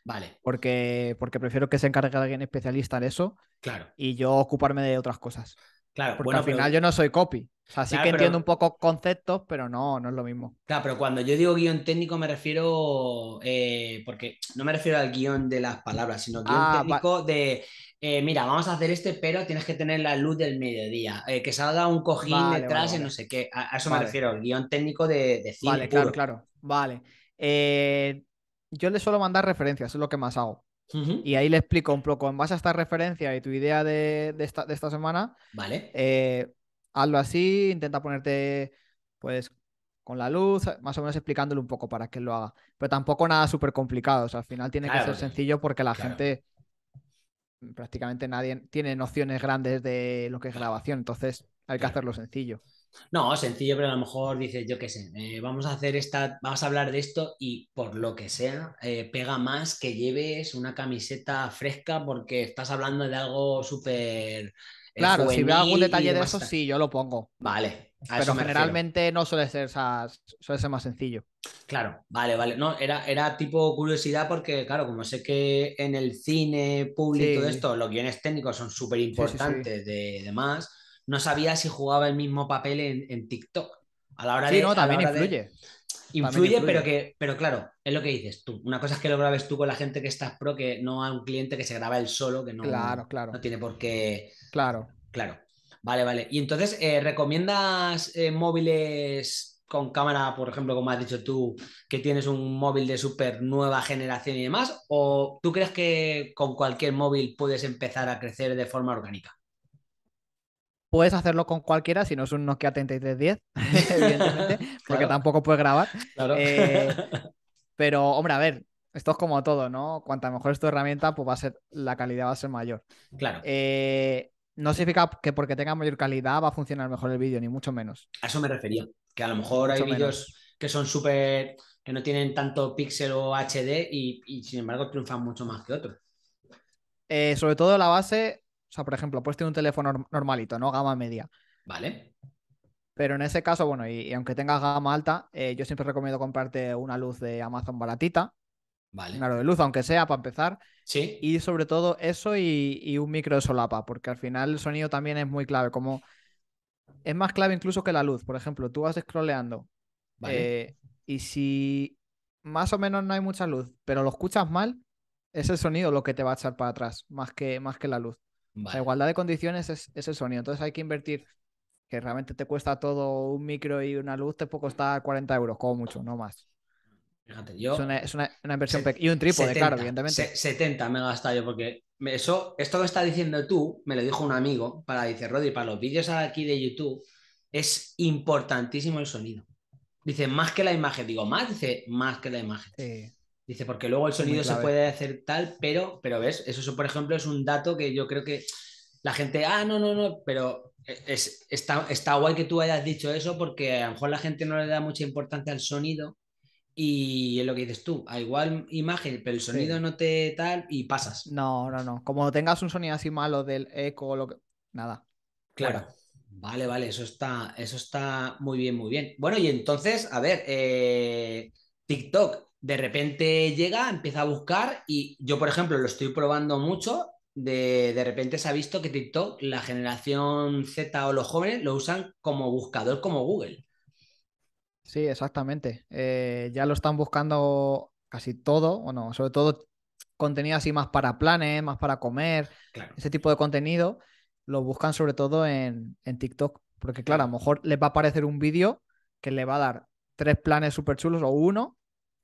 [SPEAKER 2] Vale. Porque, porque prefiero que se encargue alguien especialista en eso. Claro. Y yo ocuparme de otras cosas. Claro. Porque al final yo no soy copy. O sea, sí que entiendo un poco conceptos, pero no, no es lo mismo.
[SPEAKER 1] Claro, pero cuando yo digo guión técnico me refiero, eh, porque no me refiero al guión de las palabras, sino guión ah, técnico de, eh, mira, vamos a hacer este, pero tienes que tener la luz del mediodía, que salga un cojín detrás y no sé qué. A, eso me refiero, el guión técnico de, de cine. Vale, claro,
[SPEAKER 2] claro. Vale. Eh, yo le suelo mandar referencias, es lo que más hago. Y ahí le explico un poco, en base a esta referencia y tu idea de, esta, de esta, semana, vale. Eh, hazlo así, intenta ponerte pues con la luz, más o menos explicándole un poco para que lo haga. Pero tampoco nada súper complicado, al final tiene que ser sencillo porque la gente, prácticamente nadie tiene nociones grandes de lo que es grabación, entonces hay que hacerlo sencillo.
[SPEAKER 1] No, sencillo, pero a lo mejor dices, yo qué sé, eh, vamos a hacer esta, vamos a hablar de esto y por lo que sea, eh, pega más que lleves una camiseta fresca porque estás hablando de algo súper... Eh,
[SPEAKER 2] claro, si veo algún detalle de eso, sí,
[SPEAKER 1] yo lo pongo. Vale. Pero generalmente
[SPEAKER 2] no suele ser, suele ser más
[SPEAKER 1] sencillo. Claro, vale, vale. No, era, tipo curiosidad porque, claro, como sé que en el cine público y todo esto los guiones técnicos son súper importantes de, demás no sabía si jugaba el mismo papel en, en TikTok. A la hora sí, no, también influye. Influye, pero que, pero claro, es lo que dices tú. Una cosa es que lo grabes tú con la gente que estás pro, que no a un cliente que se graba él solo, que no, tiene por qué. Claro. Claro. Vale, vale. Y entonces, eh, ¿recomiendas eh, móviles con cámara, por ejemplo, como has dicho tú, que tienes un móvil de súper nueva generación y demás? ¿O tú crees que con cualquier móvil puedes empezar a crecer de forma orgánica?
[SPEAKER 2] Puedes hacerlo con cualquiera, si no es un Nokia 3310, evidentemente, porque tampoco puedes grabar. Eh, pero, hombre, a ver, esto es como todo, ¿no? Cuanta mejor es tu herramienta, pues va a ser, la calidad va a ser mayor. Claro. Eh, no significa que porque tenga mayor calidad va a funcionar mejor el vídeo, ni mucho menos. A eso me refería,
[SPEAKER 1] que a lo mejor hay vídeos que son súper, que no tienen tanto píxel o HD y, sin embargo triunfan mucho más que otros.
[SPEAKER 2] Eh, sobre todo la base o sea, por ejemplo, puedes tener un teléfono normalito, no gama media. Vale. Pero en ese caso, bueno, y, aunque tengas gama alta, eh, yo siempre recomiendo comprarte una luz de Amazon baratita. Vale. Claro, de luz, aunque sea, para empezar. Sí. Y sobre todo eso y, un micro de solapa, porque al final el sonido también es muy clave. Como es más clave incluso que la luz. Por ejemplo, tú vas scrolleando. Eh, y si más o menos no hay mucha luz, pero lo escuchas mal, es el sonido lo que te va a echar para atrás, más que, más que la luz. La igualdad de condiciones es, el sonido. Entonces hay que invertir que realmente te cuesta todo un micro y una luz, te puede costar 40 euros, como mucho, no más.
[SPEAKER 1] Fíjate, yo. Es una, inversión Y un trípode, claro, evidentemente. 70 me he gastado yo, porque eso, esto que está diciendo tú, me lo dijo un amigo para dice Rodri, para los vídeos aquí de YouTube, es importantísimo el sonido. Dice, más que la imagen. Digo, más, dice, más que la imagen. Sí. Dice, porque luego el sonido se puede hacer tal, pero, pero ves, eso, por ejemplo es un dato que yo creo que la gente, ah, no, no, no, pero eh, es, está, está guay que tú hayas dicho eso porque a lo mejor la gente no le da mucha importancia al sonido y es lo que dices tú, a igual imagen, pero el sonido no te tal y
[SPEAKER 2] pasas. No, no, no. Como tengas un sonido así malo del eco o lo que. Nada.
[SPEAKER 1] Claro. Vale, vale, eso está, eso está muy bien, muy bien. Bueno, y entonces, a ver, eh, TikTok, de repente llega, empieza a buscar y yo, por ejemplo, lo estoy probando mucho. De, repente se ha visto que TikTok, la generación Z o los jóvenes lo usan como buscador, como Google.
[SPEAKER 2] Sí, exactamente. Eh, ya lo están buscando casi todo, o no, sobre todo contenido así más para planes, más para comer, ese tipo de contenido, lo buscan sobre todo en, en TikTok. Porque claro, a lo mejor les va a aparecer un vídeo que le va a dar tres planes súper chulos o uno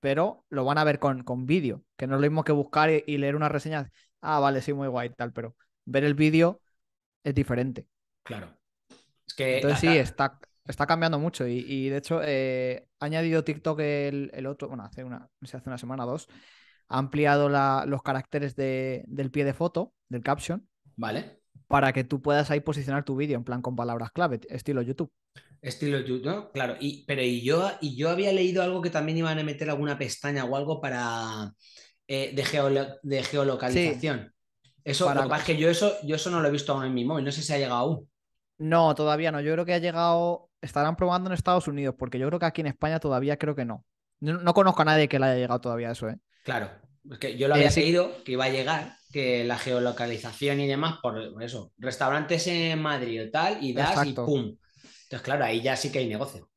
[SPEAKER 2] pero lo van a ver con, vídeo, que no es lo mismo que buscar y, leer una reseña. Ah, vale, sí, muy guay, tal, pero ver el vídeo es diferente.
[SPEAKER 1] Claro. que, Entonces sí,
[SPEAKER 2] está, está cambiando mucho. Y, de hecho, eh, ha añadido TikTok el, el, otro, bueno, hace una, se hace una semana o dos, ha ampliado los caracteres del pie de foto, del caption. Vale. Para que tú puedas ahí posicionar tu vídeo, en plan con palabras clave, estilo YouTube.
[SPEAKER 1] Estilo YouTube, claro. Y, pero y yo, y yo había leído algo que también iban a meter alguna pestaña o algo para eh, de, geolocalización. Eso, para... que yo eso, yo eso no lo he visto aún en mi móvil, no sé si ha llegado aún.
[SPEAKER 2] No, todavía no. Yo creo que ha llegado. Estarán probando en Estados Unidos, porque yo creo que aquí en España todavía creo que no. No, conozco a nadie que le haya llegado todavía eso, ¿eh?
[SPEAKER 1] Claro. que yo lo había eh, seguido que iba a llegar, que la geolocalización y demás, por eso, restaurantes en Madrid o tal, y das y pum entonces, claro, ahí ya sí que hay negocio.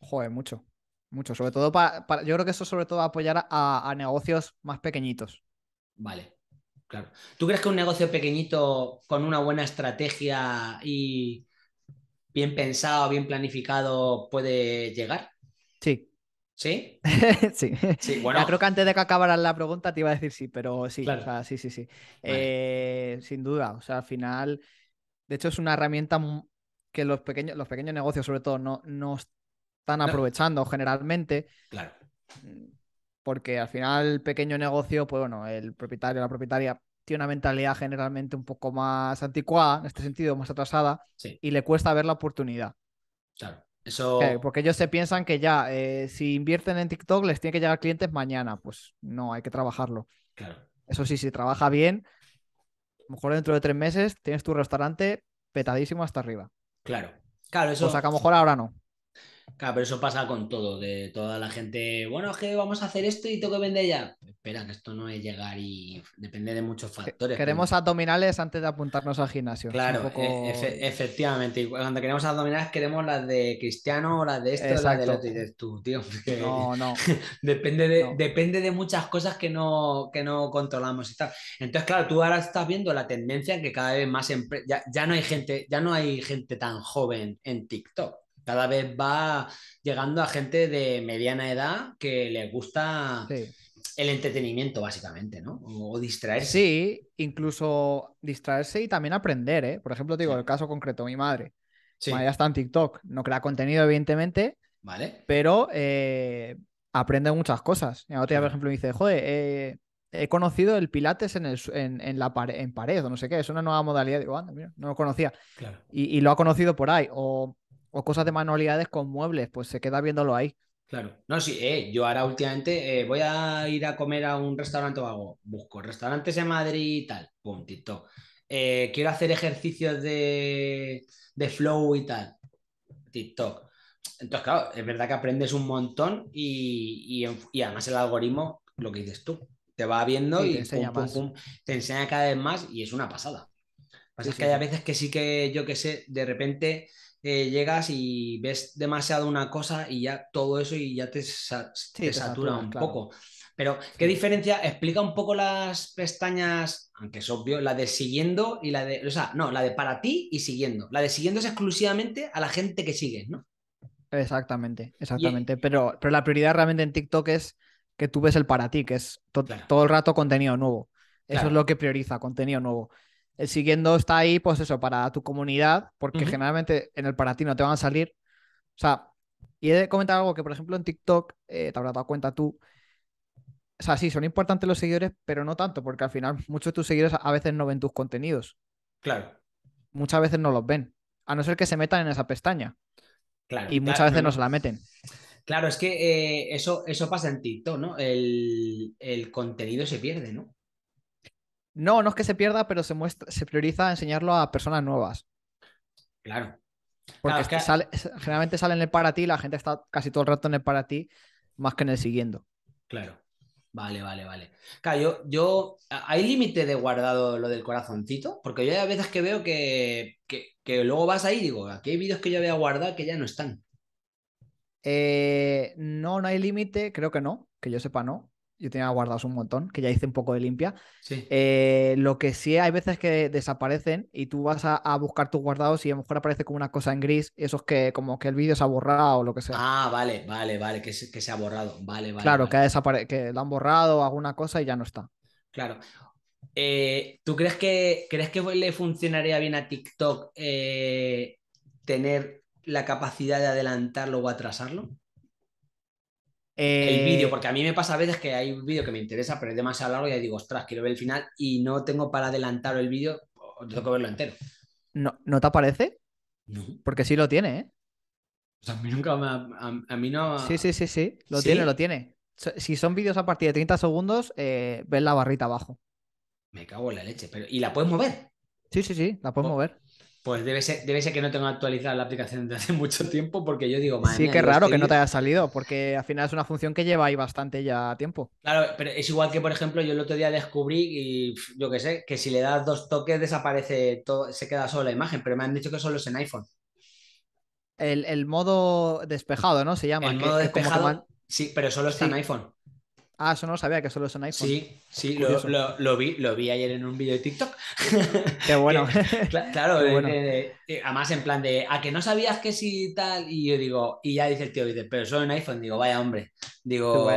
[SPEAKER 2] Joder, mucho. Mucho. Sobre todo para. yo creo que eso, sobre todo, apoyar a, negocios más pequeñitos.
[SPEAKER 1] Vale. Claro. ¿Tú crees que un negocio pequeñito con una buena estrategia y bien pensado, bien planificado, puede llegar? Sí. ¿Sí? sí. bueno. creo
[SPEAKER 2] que antes de que acabaras la pregunta te iba a decir sí, pero sí, sí, sí, sí. Eh, sin duda, o sea, al final, de hecho es una herramienta que los pequeños, los pequeños negocios, sobre todo, no, están aprovechando generalmente.
[SPEAKER 1] Claro. Mm,
[SPEAKER 2] porque al final, el pequeño negocio, pues bueno, el propietario, la propietaria tiene una mentalidad generalmente un poco más anticuada, en este sentido, más atrasada, y le cuesta ver la oportunidad.
[SPEAKER 1] Claro. Eso...
[SPEAKER 2] porque ellos se piensan que ya, eh, si invierten en TikTok, les tiene que llegar clientes mañana. Pues no, hay que trabajarlo. Claro. Eso sí, si trabaja bien, mejor dentro de tres meses tienes tu restaurante petadísimo hasta arriba.
[SPEAKER 1] Claro. Claro, eso. O sea, que a lo mejor ahora no. Claro, pero eso pasa con todo, de toda la gente, bueno, es que vamos a hacer esto y tengo que vender ya. Espera, que esto no es llegar y depende de muchos factores. Queremos
[SPEAKER 2] abdominales antes de apuntarnos al gimnasio. Claro, e,
[SPEAKER 1] efectivamente. Cuando queremos abdominales queremos las de Cristiano, o las de esto, o las de lo dices tú, tío. No, no. depende, de, depende de muchas cosas que no, que no controlamos y tal. Entonces, claro, tú ahora estás viendo la tendencia en que cada vez más ya, ya no hay gente, ya no hay gente tan joven en TikTok cada vez va llegando a gente de mediana edad que le gusta el entretenimiento, básicamente, ¿no? O, distraerse. Sí, incluso
[SPEAKER 2] distraerse y también aprender, ¿eh? Por ejemplo, te digo, el caso concreto, mi madre. Sí. está en TikTok, no crea contenido, evidentemente. Vale. Pero eh, aprende muchas cosas. Mi ahora, por ejemplo, me dice, joder, eh, he conocido el pilates en, la pared, en pared o no sé qué, es una nueva modalidad. Digo, anda, no lo conocía. Claro. Y, y, lo ha conocido por ahí. O o cosas de manualidades con muebles, pues se queda viéndolo ahí.
[SPEAKER 1] Claro, no, sí, eh, yo ahora últimamente eh, voy a ir a comer a un restaurante o algo, busco restaurantes en Madrid y tal, pum, eh, quiero hacer ejercicios de, de flow y tal, TikTok. Entonces, claro, es verdad que aprendes un montón y, además el algoritmo, lo que dices tú, te va viendo y te enseña, te enseña cada vez más y es una pasada. es que hay veces que sí que, yo que sé, de repente eh, llegas y ves demasiado una cosa y ya todo eso y ya te, satura, un poco. Pero, ¿qué diferencia? Explica un poco las pestañas, aunque es obvio, la de siguiendo y la de. O sea, no, la de para ti y siguiendo. La de siguiendo es exclusivamente a la gente que sigue ¿no?
[SPEAKER 2] Exactamente, exactamente. Pero, pero la prioridad realmente en TikTok es que tú ves el para ti, que es todo el rato contenido nuevo. Eso es lo que prioriza, contenido nuevo. El siguiendo está ahí, pues eso, para tu comunidad, porque generalmente en el para ti no te van a salir. O sea, y he de comentar algo que, por ejemplo, en TikTok, eh, te habrás dado cuenta tú. O sea, sí, son importantes los seguidores, pero no tanto, porque al final muchos de tus seguidores a veces no ven tus contenidos. Claro. Muchas veces no los ven, a no ser que se metan en esa pestaña.
[SPEAKER 1] Claro. Y muchas veces no, se la meten. Claro, es que eh, eso, eso pasa en TikTok, ¿no? el contenido se pierde, ¿no?
[SPEAKER 2] No, no es que se pierda, pero se, se prioriza enseñarlo a personas nuevas.
[SPEAKER 1] Claro. Porque
[SPEAKER 2] generalmente sale en el para ti, la gente está casi todo el rato en el para ti, más que en el siguiendo.
[SPEAKER 1] Claro. Vale, vale, vale. Claro, yo, ¿hay límite de guardado lo del corazoncito? Porque yo hay veces que veo que, luego vas ahí y digo, aquí hay vídeos que yo había guardado que ya no están. Eh, no, no hay
[SPEAKER 2] límite, creo que no, que yo sepa no yo tenía guardados un montón, que ya hice un poco de limpia. Eh, lo que sí hay veces que desaparecen y tú vas a, buscar tus guardados y a lo mejor aparece como una cosa en gris, eso es que como que el vídeo se ha borrado o lo que sea.
[SPEAKER 1] Ah, vale, vale, vale, que se, ha borrado. Vale, vale. Claro, Que,
[SPEAKER 2] ha que lo han borrado alguna cosa y ya no está.
[SPEAKER 1] Claro. Eh, ¿Tú crees que, crees que le funcionaría bien a TikTok eh, tener la capacidad de adelantarlo o atrasarlo? El eh, vídeo, porque a mí me pasa a veces que hay un vídeo que me interesa, pero es demasiado largo y digo, ostras, quiero ver el final y no tengo para adelantar el vídeo, pues, tengo que verlo entero.
[SPEAKER 2] ¿No, ¿no te aparece? No. Porque sí lo tiene, ¿eh?
[SPEAKER 1] a mí nunca a, mí no... Sí, sí, sí, sí, lo tiene, lo
[SPEAKER 2] tiene. Si son vídeos a partir de 30 segundos, eh, ves la barrita abajo.
[SPEAKER 1] Me cago en la leche, pero ¿y la puedes mover?
[SPEAKER 2] Sí, sí, sí, la puedes pues, mover.
[SPEAKER 1] Pues debe ser, debe ser que no tengo actualizada la aplicación desde hace mucho tiempo porque yo digo, madre Sí, qué raro que no te haya
[SPEAKER 2] salido porque al final es una función que lleva ahí bastante ya tiempo.
[SPEAKER 1] Claro, pero es igual que, por ejemplo, yo el otro día descubrí y yo qué sé, que si le das dos toques desaparece todo, se queda solo la imagen, pero me han dicho que solo es en iPhone. El, modo despejado, ¿no? Se llama. El modo despejado, sí, pero solo está en iPhone.
[SPEAKER 2] Ah, eso no lo sabía, que solo son iPhone. Sí, sí,
[SPEAKER 1] lo, vi, lo vi ayer en un vídeo de TikTok. Qué bueno. claro, eh, además en plan de, a que no sabías que sí tal, y yo digo, y ya dice el tío, dice, pero solo en iPhone, digo, vaya hombre, digo...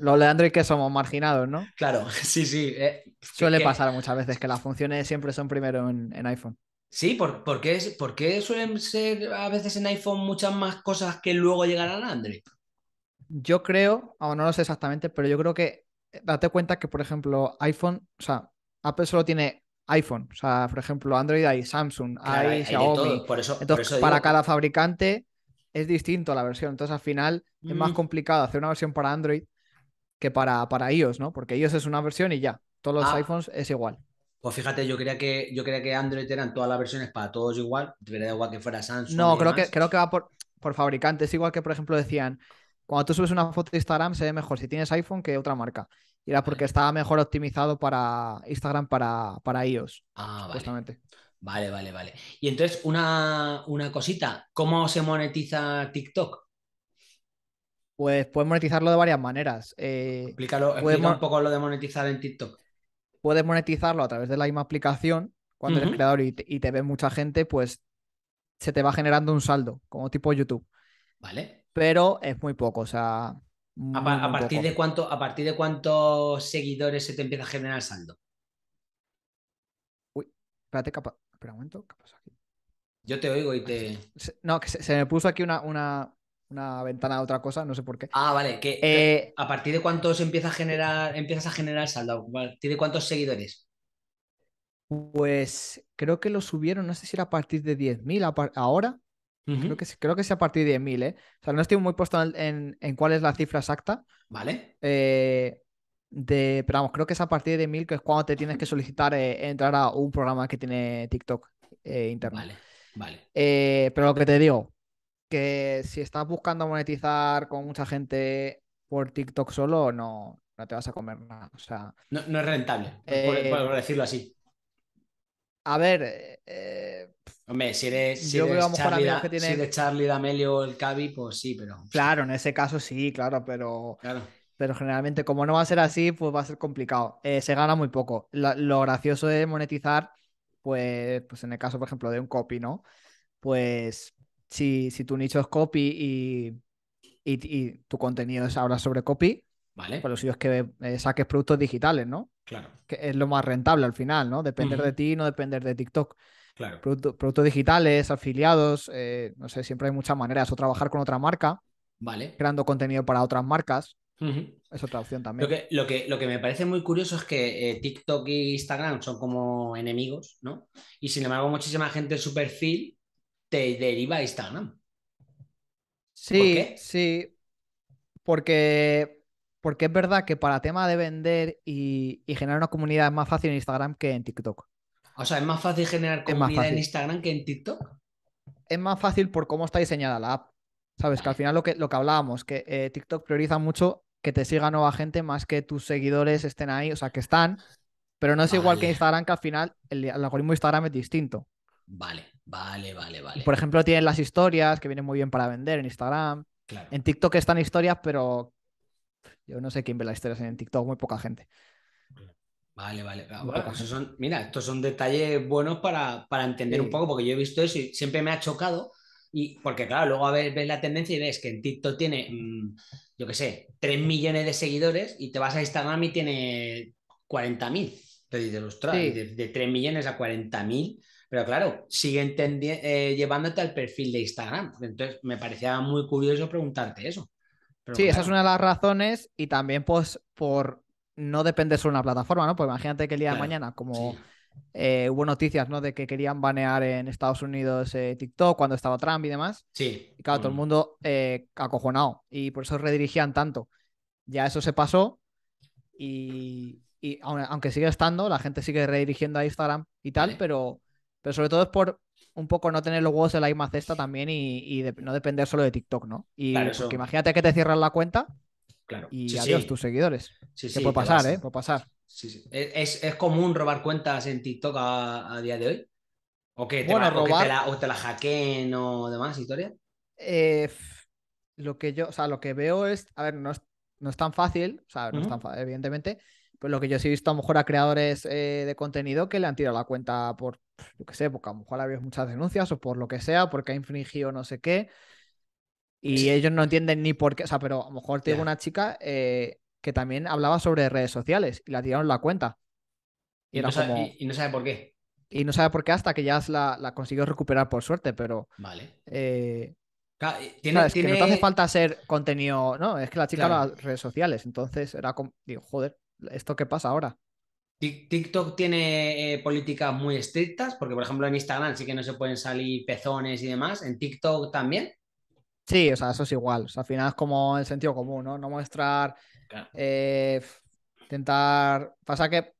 [SPEAKER 2] Los de Android que somos marginados, ¿no? Claro, sí, sí. Eh, Suele pasar muchas veces que las funciones siempre son primero en, iPhone.
[SPEAKER 1] Sí, ¿por, qué, suelen ser a veces en iPhone muchas más cosas que luego llegarán a Android?
[SPEAKER 2] Yo creo, o no lo sé exactamente, pero yo creo que eh, date cuenta que, por ejemplo, iPhone, o sea, Apple solo tiene iPhone, o sea, por ejemplo, Android hay Samsung, hay, Por eso, Entonces, para cada fabricante es distinto la versión. Entonces, al final es más complicado hacer una versión para Android que para, para iOS, ¿no? Porque iOS es una versión y ya. Todos los ah. iPhones es igual.
[SPEAKER 1] Pues fíjate, yo creía que yo creía que Android eran todas las versiones para todos igual, debería igual que fuera Samsung. No, creo que
[SPEAKER 2] creo que va por, por fabricante. Es igual que, por ejemplo, decían cuando tú subes una foto de Instagram se ve mejor si tienes iPhone que otra marca. Y era porque estaba mejor optimizado para Instagram para, para
[SPEAKER 1] iOS. Ah, vale. Vale, vale, vale. Y entonces, una, cosita, ¿cómo se monetiza TikTok? Pues puedes
[SPEAKER 2] monetizarlo de varias maneras. Eh, Explícalo, un poco lo de
[SPEAKER 1] monetizar en TikTok.
[SPEAKER 2] Puedes monetizarlo a través de la misma aplicación. Cuando eres creador y te, y te ve mucha gente, pues se te va generando un saldo, como tipo YouTube. Vale pero es muy poco, o sea... a, partir De
[SPEAKER 1] cuánto, ¿A partir de cuántos seguidores se te empieza a generar saldo? Uy, espérate, espera un momento, ¿qué pasa aquí? Yo te oigo y ah, te...
[SPEAKER 2] No, que se, me puso aquí una, una, ventana de otra cosa, no sé por qué. Ah, vale, que
[SPEAKER 1] eh, a partir de cuántos empieza a generar, empiezas a generar saldo, ¿Tiene cuántos seguidores.
[SPEAKER 2] Pues creo que lo subieron, no sé si era a partir de 10.000 ahora, creo, que, creo es a partir de 10.000, ¿eh? O sea, no estoy muy puesto en, cuál es la cifra exacta. Vale. Eh, de, pero vamos, creo que es a partir de 1000 que es cuando te tienes que solicitar eh, entrar a un programa que tiene TikTok eh, interno. Vale, vale. Eh, pero lo que te digo, que si estás buscando monetizar con mucha gente por TikTok solo, no, te vas a comer nada. O sea,
[SPEAKER 1] no, es rentable, por, decirlo así. A ver, Hombre, si eres, si Charlie, Charlie D'Amelio el Cavi, pues sí, pero.
[SPEAKER 2] Claro, en ese caso sí, claro, pero. Claro. Pero generalmente, como no va a ser así, pues va a ser complicado. Eh, se gana muy poco. lo gracioso de monetizar, pues, pues en el caso, por ejemplo, de un copy, ¿no? Pues si, si tu nicho es copy y, y, tu contenido es ahora sobre copy, Vale. Pues lo si es que eh, saques productos digitales, ¿no? Claro. Que es lo más rentable al final, ¿no? Depender de ti no depender de TikTok productos digitales, afiliados, eh, no sé, siempre hay muchas maneras. O trabajar con otra marca, vale. creando contenido para otras marcas. Es otra opción también. Lo que,
[SPEAKER 1] lo que, lo, que, me parece muy curioso es que eh, TikTok y Instagram son como enemigos, ¿no? Y sin embargo, muchísima gente En su perfil te deriva a Instagram.
[SPEAKER 2] Sí, ¿Por qué? sí. Porque, porque es verdad que para tema de vender y, y generar una comunidad es más fácil en Instagram que en TikTok.
[SPEAKER 1] O sea, ¿es más fácil generar comunidad en Instagram que en TikTok?
[SPEAKER 2] Es más fácil por cómo está diseñada la app. Sabes, que al final lo que, lo que hablábamos, que eh, TikTok prioriza mucho que te siga nueva gente más que tus seguidores estén ahí, o sea, que están, pero no es igual que Instagram, que al final el, algoritmo de Instagram es distinto.
[SPEAKER 1] Vale, vale, vale, vale. por
[SPEAKER 2] ejemplo, tienen las historias que vienen muy bien para vender en Instagram. En TikTok están historias, pero yo no sé quién ve las historias en TikTok, muy poca gente.
[SPEAKER 1] Vale, vale. Pues mira, estos son detalles buenos para, entender un poco, porque yo he visto eso y siempre me ha chocado. Y porque, claro, luego a ver, ves la tendencia y ves que en TikTok tiene, mm, yo qué sé, 3 millones de seguidores y te vas a Instagram y tiene 40.000. Te dices, ostras, de, 3 millones a 40.000. Pero claro, sigue eh, llevándote al perfil de Instagram. Entonces, me parecía muy curioso preguntarte eso. sí, esa es una
[SPEAKER 2] de las razones y también pues por no depende solo de una plataforma, ¿no? Pues imagínate que el día de mañana, como eh, hubo noticias, ¿no? De que querían banear en Estados Unidos eh, TikTok cuando estaba Trump y demás. Sí. Y claro, todo el mm. mundo eh, acojonado y por eso redirigían tanto. Ya eso se pasó y, aunque sigue estando, la gente sigue redirigiendo a Instagram y tal, pero, pero sobre todo es por un poco no tener los huevos en la misma cesta también y, no depender solo de TikTok, ¿no? Y imagínate que te cierran la cuenta
[SPEAKER 1] Claro. Y adiós tus
[SPEAKER 2] seguidores. Sí, puede pasar, ¿eh? Puede
[SPEAKER 1] pasar. ¿Es, común robar cuentas en TikTok a, día de hoy? ¿O que te, bueno, o te, la, o o demás historia?
[SPEAKER 2] Eh, lo que yo, o sea, lo que veo es, a ver, no es, no es tan fácil, o sea, no es tan evidentemente, pero lo que yo sí he visto a lo mejor a creadores eh, de contenido que le han tirado la cuenta por, yo qué sé, porque a lo mejor ha habido muchas denuncias o por lo que sea, porque ha infringido no sé qué. Y ellos no entienden ni por qué. O sea, pero a lo mejor te una chica eh, que también hablaba sobre redes sociales y la tiraron la cuenta. Y, no, sabe, por qué. Y no sabe por qué hasta que ya la, consiguió recuperar por suerte, pero. Vale. Eh,
[SPEAKER 1] eh, es que no te hace falta
[SPEAKER 2] hacer contenido. No, es que la chica habla las redes sociales. Entonces era como. Digo, joder, ¿esto qué pasa ahora?
[SPEAKER 1] TikTok tiene políticas muy estrictas, porque por ejemplo en Instagram sí que no se pueden salir pezones y demás. ¿En TikTok también?
[SPEAKER 2] Sí, o sea, eso es igual. O sea, al final es como el sentido común, ¿no? No mostrar. Eh, intentar. Pasa que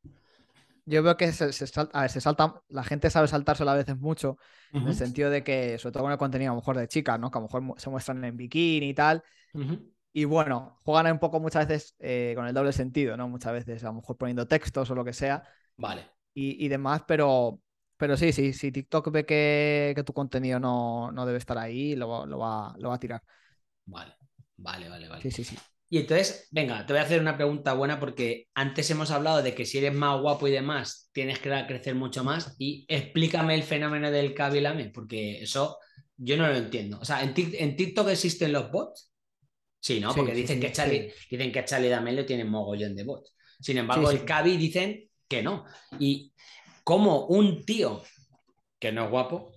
[SPEAKER 2] yo veo que se, salta, a ver, se salta, la gente sabe saltárselo a veces mucho, en el sentido de que, sobre todo con el contenido a lo mejor de chicas, ¿no? Que a lo mejor se muestran en bikini y tal. Y bueno, juegan un poco muchas veces eh, con el doble sentido, ¿no? Muchas veces, a lo mejor poniendo textos o lo que sea. Vale. Y, y demás, pero pero sí, sí, si TikTok ve que, tu contenido no, debe
[SPEAKER 1] estar ahí, lo, va, a tirar. Vale, vale, vale, vale. Sí, sí, sí. Y entonces, venga, te voy a hacer una pregunta buena porque antes hemos hablado de que si eres más guapo y demás, tienes que crecer mucho más. Y explícame el fenómeno del Lame, porque eso yo no lo entiendo. O sea, ¿en, en TikTok existen los bots? Sí, ¿no? Porque dicen, que Charlie, dicen que Charlie D'Amelio tiene mogollón de bots. Sin embargo, el Cavi dicen que no. Y como un tío que no es guapo,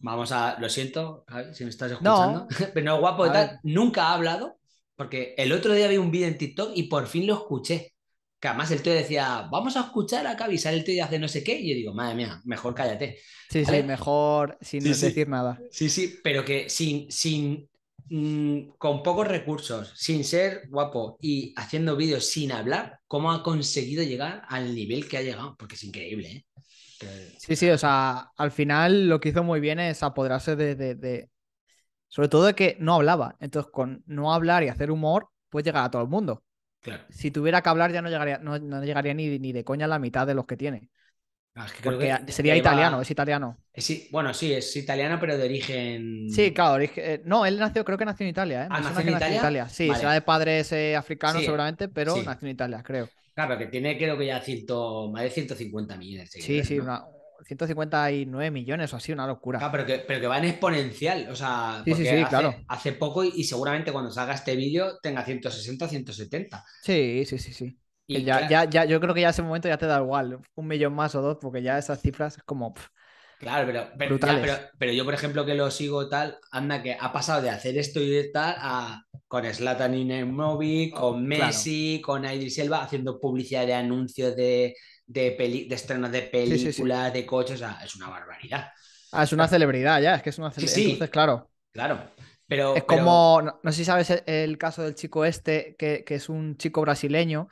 [SPEAKER 1] vamos a, lo siento, Javi, si me estás escuchando, pero no es guapo tal, nunca ha hablado, porque el otro día vi un vídeo en TikTok y por fin lo escuché. Que además el tío decía, vamos a escuchar a Cavi, sale el tío y hace no sé qué, y yo digo, madre mía, mejor cállate. Sí, sí, mejor sin decir nada. Sí, sí, pero que sin, sin, mm, con pocos recursos, sin ser guapo y haciendo vídeos sin hablar, ¿cómo ha conseguido llegar al nivel que ha llegado? Porque es increíble, ¿eh?
[SPEAKER 2] Sí, sí, o sea, al final lo que hizo muy bien es apoderarse de, de, Sobre todo de que no hablaba. Entonces, con no hablar y hacer humor, puedes llegar a todo el mundo. Si tuviera que hablar, ya no llegaría, no, llegaría ni, ni de coña a la mitad de los que tiene.
[SPEAKER 1] Ah, sería italiano, es italiano. Sí. bueno, sí, es italiano, pero de origen. Sí,
[SPEAKER 2] claro. Eh, no, él nació, creo que nació en Italia. ¿eh? Ah, nació en Italia? Sí, será de padres eh, africanos seguramente, pero nació en Italia, creo.
[SPEAKER 1] Claro, que tiene creo que ya ciento más de 150 millones. sí, sí, 159 millones o así, una locura. Claro, pero que, pero que va en exponencial. O sea, hace, hace poco y, seguramente cuando salga este vídeo tenga 160, 170. Sí, sí, sí, sí. Y ya, ya,
[SPEAKER 2] yo creo que ya ese momento ya te da igual, un millón más o dos, porque ya esas cifras es como.
[SPEAKER 1] Claro, pero, pero, pero, yo, por ejemplo, que lo sigo tal, anda que ha pasado de hacer esto y tal a con Slatan móvil, oh, con Messi, con Idris Elba, haciendo publicidad de anuncios de, de, de estrenos de películas, de coches, o sea, es una barbaridad.
[SPEAKER 2] Ah, es una celebridad ya, es que es una celebridad. Entonces,
[SPEAKER 1] claro. Claro. Pero, es como,
[SPEAKER 2] no, sé si sabes el, caso del chico este, que, es un chico brasileño,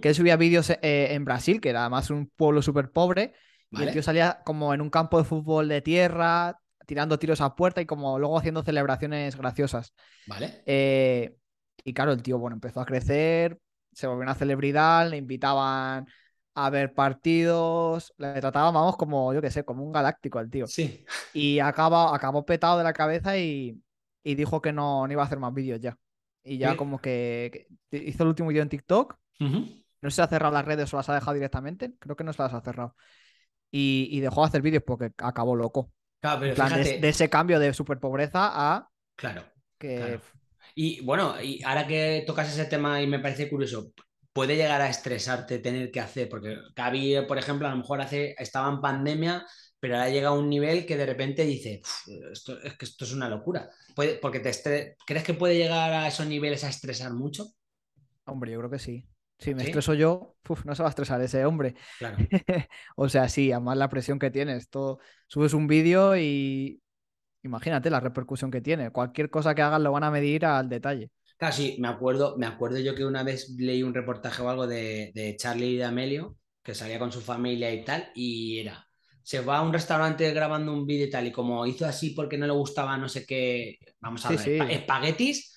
[SPEAKER 2] que subía vídeos eh, en Brasil, que era además un pueblo súper pobre, el tío salía como en un campo de fútbol de tierra, tirando tiros a puerta y como luego haciendo celebraciones graciosas. Vale. Eh, y claro, el tío, bueno, empezó a crecer, se volvió una celebridad, le invitaban a ver partidos, le trataban, vamos, como, yo qué sé, como un galáctico al tío. Sí. Y acaba, acabó petado de la cabeza y, dijo que no, iba a hacer más vídeos ya. Y ya como que, hizo el último vídeo en TikTok. No sé si ha cerrado las redes o las ha dejado directamente. Creo que no se las ha cerrado y, dejó de hacer vídeos porque acabó loco. Claro, fíjate... de, ese cambio de superpobreza a.
[SPEAKER 1] Claro. Que... Y bueno, y ahora que tocas ese tema y me parece curioso, puede llegar a estresarte tener que hacer, porque Cavi, por ejemplo, a lo mejor hace, estaba en pandemia, pero ahora llega a un nivel que de repente dice, esto, es que esto es una locura. Puede, porque te ¿Crees que puede llegar a esos niveles a estresar mucho? Hombre, yo creo que sí.
[SPEAKER 2] Si me estreso yo, no se va a estresar ese hombre. Claro. o sea, sí, además la presión que tienes. subes un vídeo y imagínate la repercusión que tiene. Cualquier cosa que hagas lo van a medir al detalle.
[SPEAKER 1] Casi, me acuerdo, me acuerdo yo que una vez leí un reportaje o algo de, Charlie y de Amelio, que salía con su familia y tal, y era, se va a un restaurante grabando un vídeo y tal, y como hizo así porque no le gustaba no sé qué, vamos a decir ver, espaguetis,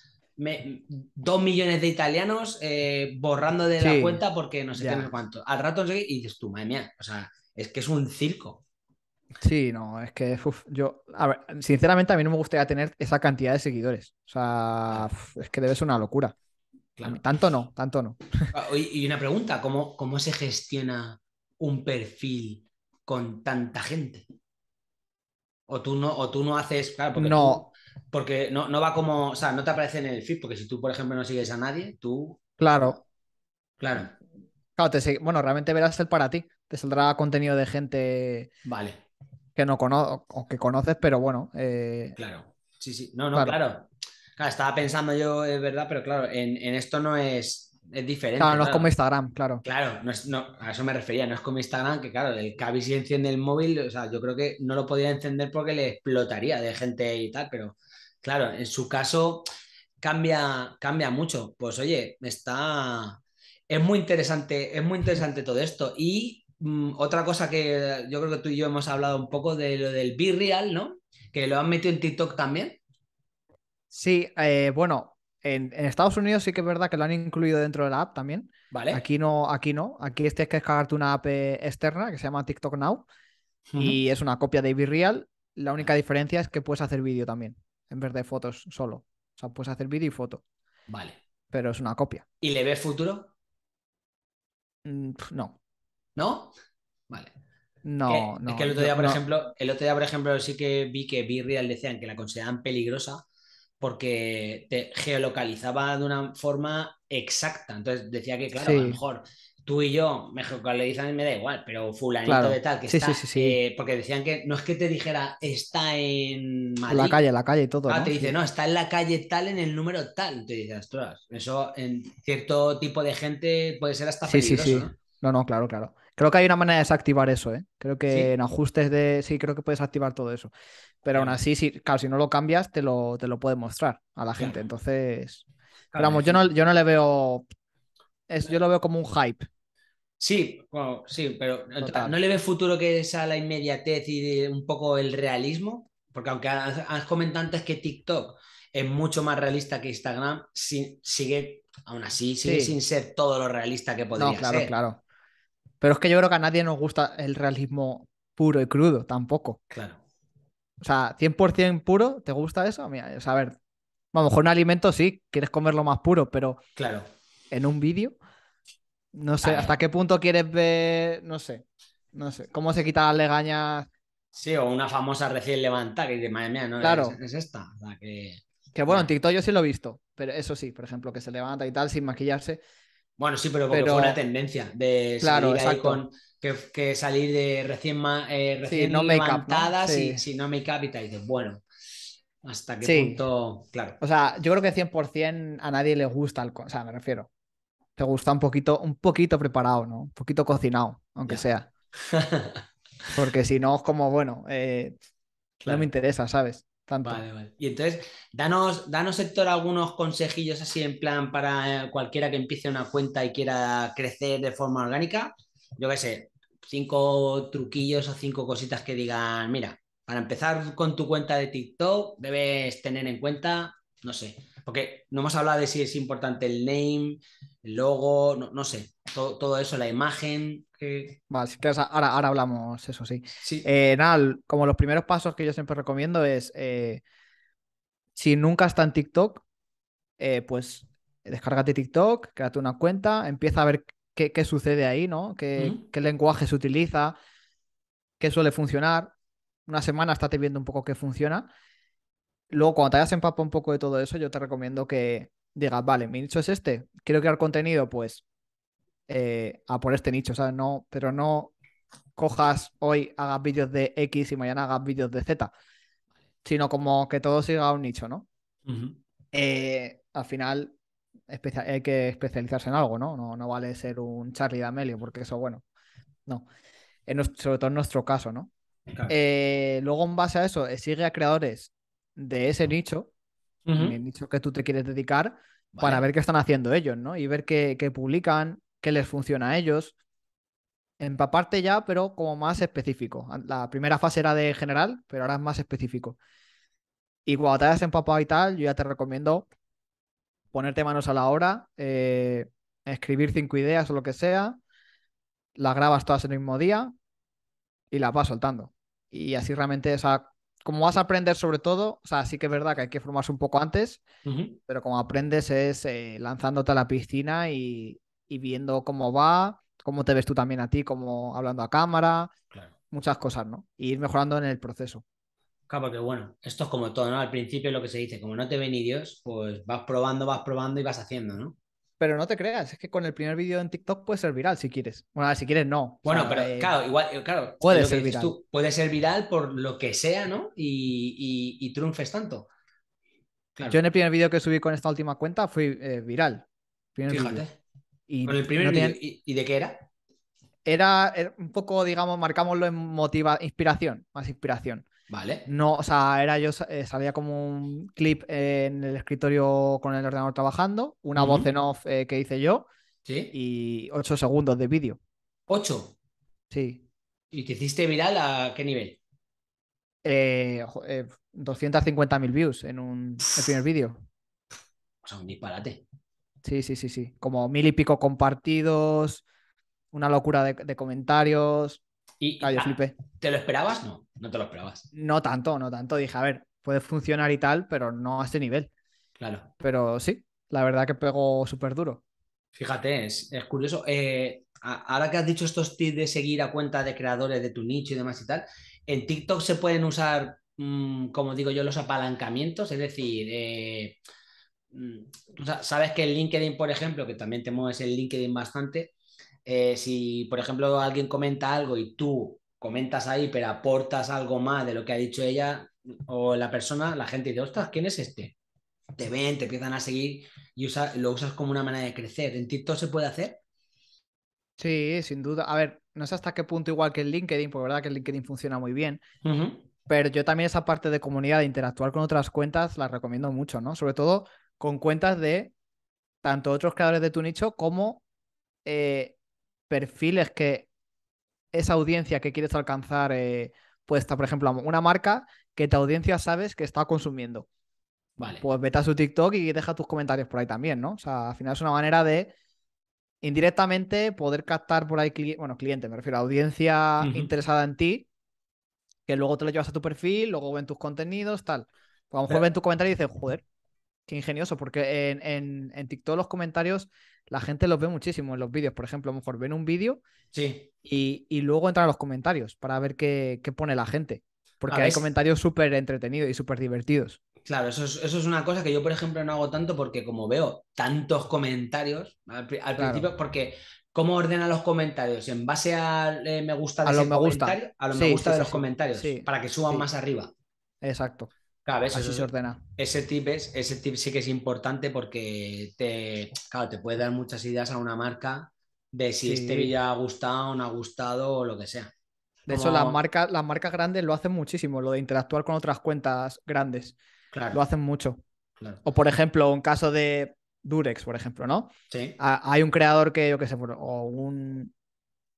[SPEAKER 1] dos millones de italianos eh, borrando de la cuenta porque no sé qué, me cuánto. Al rato y dices tú, madre mía, o sea, es que es un circo.
[SPEAKER 2] Sí, no, es que yo, sinceramente a mí no me gustaría tener esa cantidad de seguidores. O sea, es que debe ser una locura. Tanto no, tanto no.
[SPEAKER 1] Ah, y una pregunta, ¿cómo, cómo se gestiona un perfil con tanta gente? O tú no, tú no haces, no, porque no, no va como, o sea, no te aparece en el feed, porque si tú, por ejemplo, no sigues a nadie, tú... Claro. Claro.
[SPEAKER 2] Claro, te bueno, realmente verás el para ti. Te saldrá contenido de gente vale. que no conozco o que conoces, pero bueno. Eh, claro.
[SPEAKER 1] Sí, sí. No, no, claro. claro. estaba pensando yo, es verdad, pero claro, en, esto no es, es diferente. Claro, no es como Instagram, claro. Claro, no es, no, a eso me refería, no es como Instagram, que claro, el Cavi si enciende el móvil, o sea, yo creo que no lo podría encender porque le explotaría de gente y tal, pero Claro, en su caso cambia, cambia mucho. Pues oye, está. Es muy interesante, es muy interesante todo esto. Y mm, otra cosa que yo creo que tú y yo hemos hablado un poco de lo del Be Real, ¿no? Que lo han metido en TikTok también.
[SPEAKER 2] Sí, eh, bueno, en, Estados Unidos sí que es verdad que lo han incluido dentro de la app también. Vale. Aquí no, aquí no. Aquí tienes que descargarte una app eh, externa que se llama TikTok Now. Y es una copia de Be Real. La única diferencia es que puedes hacer vídeo también en vez de fotos solo. O sea, puedes hacer vídeo y foto. Vale. Pero es una copia.
[SPEAKER 1] ¿Y le ves futuro?
[SPEAKER 2] Mm, no. ¿No? Vale. No, no. Es que el otro día, por
[SPEAKER 1] ejemplo, el otro día, por ejemplo, sí que vi que Virial decían que la consideraban peligrosa porque te geolocalizaba de una forma exacta. Entonces decía que, claro, a lo mejor tú y yo me le dicen me da igual, pero fulanito de tal que está, sí, sí, eh, porque decían que no es que te dijera está en Madrid. La calle,
[SPEAKER 2] la calle y todo. Ah, te dice, no,
[SPEAKER 1] está en la calle tal, en el número tal. Te dices, ostras, eso en cierto tipo de gente puede ser hasta peligroso. Sí, sí, sí.
[SPEAKER 2] ¿no? no, claro, claro. Creo que hay una manera de desactivar eso, ¿eh? Creo que en ajustes de. Sí, creo que puedes activar todo eso. Pero aún así, si, claro, si no lo cambias, te lo, te lo puede mostrar a la gente. Entonces. Claro, yo no, yo no le veo.
[SPEAKER 1] yo lo veo como un hype Sí, sí, pero eh, ¿no le ve futuro que es a la inmediatez y un poco el realismo? Porque aunque has, comentado antes que TikTok es mucho más realista que Instagram, sigue, aún así, sigue sin ser todo lo realista que podría no, claro,
[SPEAKER 2] Claro, Pero es que yo creo que a nadie nos gusta el realismo puro y crudo, tampoco. Claro. O sea, 100% puro, ¿te gusta eso? a ver, a lo mejor un alimento sí, quieres comerlo más puro, pero claro. en un vídeo no sé, ¿hasta qué punto quieres ver? No sé, no sé, cómo se quita las legañas.
[SPEAKER 1] Sí, o una famosa recién levantada que de no claro. es, esta. que...
[SPEAKER 2] bueno, en TikTok yo sí lo he visto, pero eso sí, por ejemplo, que se levanta y tal sin maquillarse.
[SPEAKER 1] Bueno, sí, pero que pero... una tendencia de salir con que, salir de recién, eh, no levantadas si no me capita y tal, dices, bueno, hasta qué punto, claro.
[SPEAKER 2] O sea, yo creo que 100% a nadie le gusta el, o sea, me refiero, te gusta un poquito, un poquito preparado, ¿no? Un poquito cocinado, aunque sea. Porque si no, es como, bueno, eh, no me interesa, ¿sabes? Tanto. Vale,
[SPEAKER 1] vale. Y entonces, danos, danos, Héctor, algunos consejillos así en plan para eh, cualquiera que empiece una cuenta y quiera crecer de forma orgánica. Yo qué sé, cinco truquillos o cinco cositas que digan, mira, para empezar con tu cuenta de TikTok debes tener en cuenta, no sé, porque no hemos hablado de si es importante el name, el logo, no, sé, todo, eso, la imagen. Vale, ahora, ahora
[SPEAKER 2] hablamos, eso sí. sí. Eh, como los primeros pasos que yo siempre recomiendo es, eh, si nunca está en TikTok, eh, pues descárgate TikTok, créate una cuenta, empieza a ver qué, sucede ahí, ¿no? Qué, qué lenguaje se utiliza, qué suele funcionar. Una semana estate viendo un poco qué funciona Luego, cuando te hayas empapado un poco de todo eso, yo te recomiendo que digas, vale, mi nicho es este, quiero crear contenido, pues eh, a por este nicho, ¿sabes? No, pero no cojas hoy, hagas vídeos de X y mañana hagas vídeos de Z, sino como que todo siga un nicho, ¿no? Eh, al final hay que especializarse en algo, ¿no? ¿no? vale ser un Charlie D'Amelio, porque eso, bueno, no. sobre todo en nuestro caso, ¿no? Eh, luego, en base a eso, sigue a creadores de ese nicho, el nicho que tú te quieres dedicar, para ver qué están haciendo ellos, ¿no? Y ver qué, publican, qué les funciona a ellos. Empaparte ya, pero como más específico. La primera fase era de general, pero ahora es más específico. Y cuando te hayas empapado y tal, yo ya te recomiendo ponerte manos a la obra, eh, escribir cinco ideas o lo que sea, las grabas todas en el mismo día y las vas soltando. Y así realmente esa como vas a aprender sobre todo, o sea, sí que es verdad que hay que formarse un poco antes, pero como aprendes es eh, lanzándote a la piscina y, viendo cómo va, cómo te ves tú también a ti, como hablando a cámara, muchas cosas, ¿no? Y ir mejorando en el proceso.
[SPEAKER 1] Claro, porque bueno, esto es como todo, ¿no? Al principio es lo que se dice, como no te ve ni Dios, pues vas probando, vas probando y vas haciendo, ¿no? Pero no te creas, es que con el primer vídeo en
[SPEAKER 2] TikTok puede ser viral si quieres. Bueno, si quieres, no. Bueno, pero eh, claro,
[SPEAKER 1] igual, eh, claro. Puede ser viral. puede ser viral por lo que sea, ¿no? Y, y, triunfes tanto. Yo en el
[SPEAKER 2] primer vídeo que subí con esta última cuenta fui viral. Fíjate.
[SPEAKER 1] Y, de qué era?
[SPEAKER 2] era? Era un poco, digamos, marcámoslo en motiva, inspiración, más inspiración. Vale. No, o sea, era yo, eh, salía como un clip en el escritorio con el ordenador trabajando, una voz en off eh, que hice yo ¿Sí? y 8 segundos de vídeo. ¿Ocho? Sí. ¿Y te hiciste viral a qué nivel? Eh, 250.000 eh, views en un primer vídeo. O
[SPEAKER 1] pues sea, un disparate.
[SPEAKER 2] Sí, sí, sí, sí. Como mil y pico compartidos, una locura de comentarios.
[SPEAKER 1] Y, ah, ah,
[SPEAKER 2] ¿Te lo esperabas?
[SPEAKER 1] No, no te lo esperabas.
[SPEAKER 2] No tanto, no tanto. Dije, a ver, puede funcionar y tal, pero no a este nivel. Claro. Pero sí, la verdad que pego súper duro.
[SPEAKER 1] Fíjate, es, curioso. Eh, ahora que has dicho estos tips de seguir a cuenta de creadores de tu nicho y demás y tal, en TikTok se pueden usar, mm, como digo yo, los apalancamientos, es decir, eh, mm, sabes que en LinkedIn, por ejemplo, que también te mueves en LinkedIn bastante, eh, si, por ejemplo, alguien comenta algo y tú comentas ahí, pero aportas algo más de lo que ha dicho ella o la persona, la gente dice, ostras, ¿quién es este? Te ven, te empiezan a seguir y usa, lo usas como una manera de crecer. ¿En TikTok se puede hacer? Sí, sin duda. A ver, no sé hasta qué punto igual que el LinkedIn,
[SPEAKER 2] porque verdad que el LinkedIn funciona muy bien. Pero yo también esa parte de comunidad, de interactuar con otras cuentas, la recomiendo mucho, ¿no? Sobre todo con cuentas de tanto otros creadores de tu nicho como eh, perfiles que esa audiencia que quieres alcanzar eh, puede por ejemplo, una marca que tu audiencia sabes que está consumiendo. Vale. Pues vete a su TikTok y deja tus comentarios por ahí también, ¿no? O sea, al final es una manera de indirectamente poder captar por ahí, bueno, cliente, me refiero a audiencia interesada en ti, que luego te lo llevas a tu perfil, luego ven tus contenidos, tal. Pues a lo mejor ven tu comentario y dicen, joder, qué ingenioso, porque en, en, en TikTok los comentarios la gente los ve muchísimo en los vídeos. Por ejemplo, a lo mejor ven un vídeo sí. y, luego entran a los comentarios para ver qué, pone la gente. Porque hay comentarios súper entretenidos y súper divertidos.
[SPEAKER 1] Claro, eso es, eso es, una cosa que yo, por ejemplo, no hago tanto porque como veo tantos comentarios al, principio, porque ¿cómo ordena los comentarios? ¿En base al eh, me gusta a me gusta. A me gusta de los comentarios, para que suban más arriba. Exacto. Claro, se ordena. Ese tip, es, ese sí que es importante porque te, te puede dar muchas ideas a una marca de si este ya ha gustado, no ha gustado o lo que sea. De hecho, las
[SPEAKER 2] marcas, las marcas grandes lo hacen muchísimo, lo de interactuar con otras cuentas grandes. Claro. Lo hacen mucho. O por ejemplo, un caso de Durex, por ejemplo, ¿no? Sí. Ah, hay un creador que, yo qué sé, o un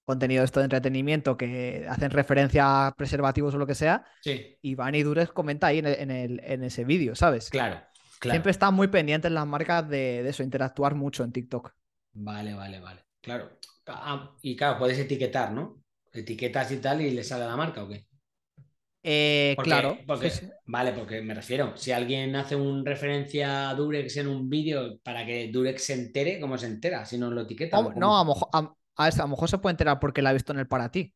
[SPEAKER 2] contenido esto de entretenimiento que hacen referencia a preservativos o lo que sea. Sí. Y Durex comenta ahí en, ese vídeo, ¿sabes? Claro, claro. Siempre están muy pendientes las marcas de, eso, interactuar mucho en TikTok.
[SPEAKER 1] Vale, vale, vale. Claro. Ah, ah, y claro, puedes etiquetar, ¿no? Etiquetas y tal y le sale a la marca o qué? Eh, claro. Porque, Vale, porque me refiero, si alguien hace una referencia a Durex en un vídeo para que Durex se entere, ¿cómo se entera? Si no lo etiqueta. no, a, lo
[SPEAKER 2] mejor a, a lo mejor se puede enterar porque la ha visto en el para ti.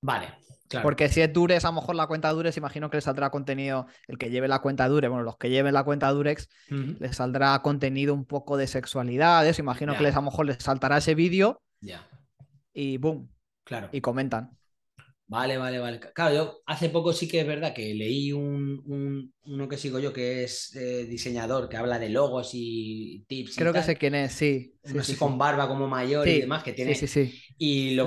[SPEAKER 1] Vale, claro. Porque
[SPEAKER 2] si es Durex, a lo mejor la cuenta Durex, imagino que le saldrá contenido, el que lleve la cuenta Durex, bueno, los que lleven la cuenta Durex, les saldrá contenido un poco de sexualidades, imagino que les, a lo mejor les saltará ese vídeo ya, y boom. Claro. Y comentan.
[SPEAKER 1] Vale, vale, vale. Claro, yo hace poco sí que es verdad que leí un, un uno que sigo yo que es eh, diseñador, que habla de logos y tips. Creo que sé
[SPEAKER 2] quién es, sí. sí con barba
[SPEAKER 1] como mayor y demás que tiene. Sí, sí, sí. Y lo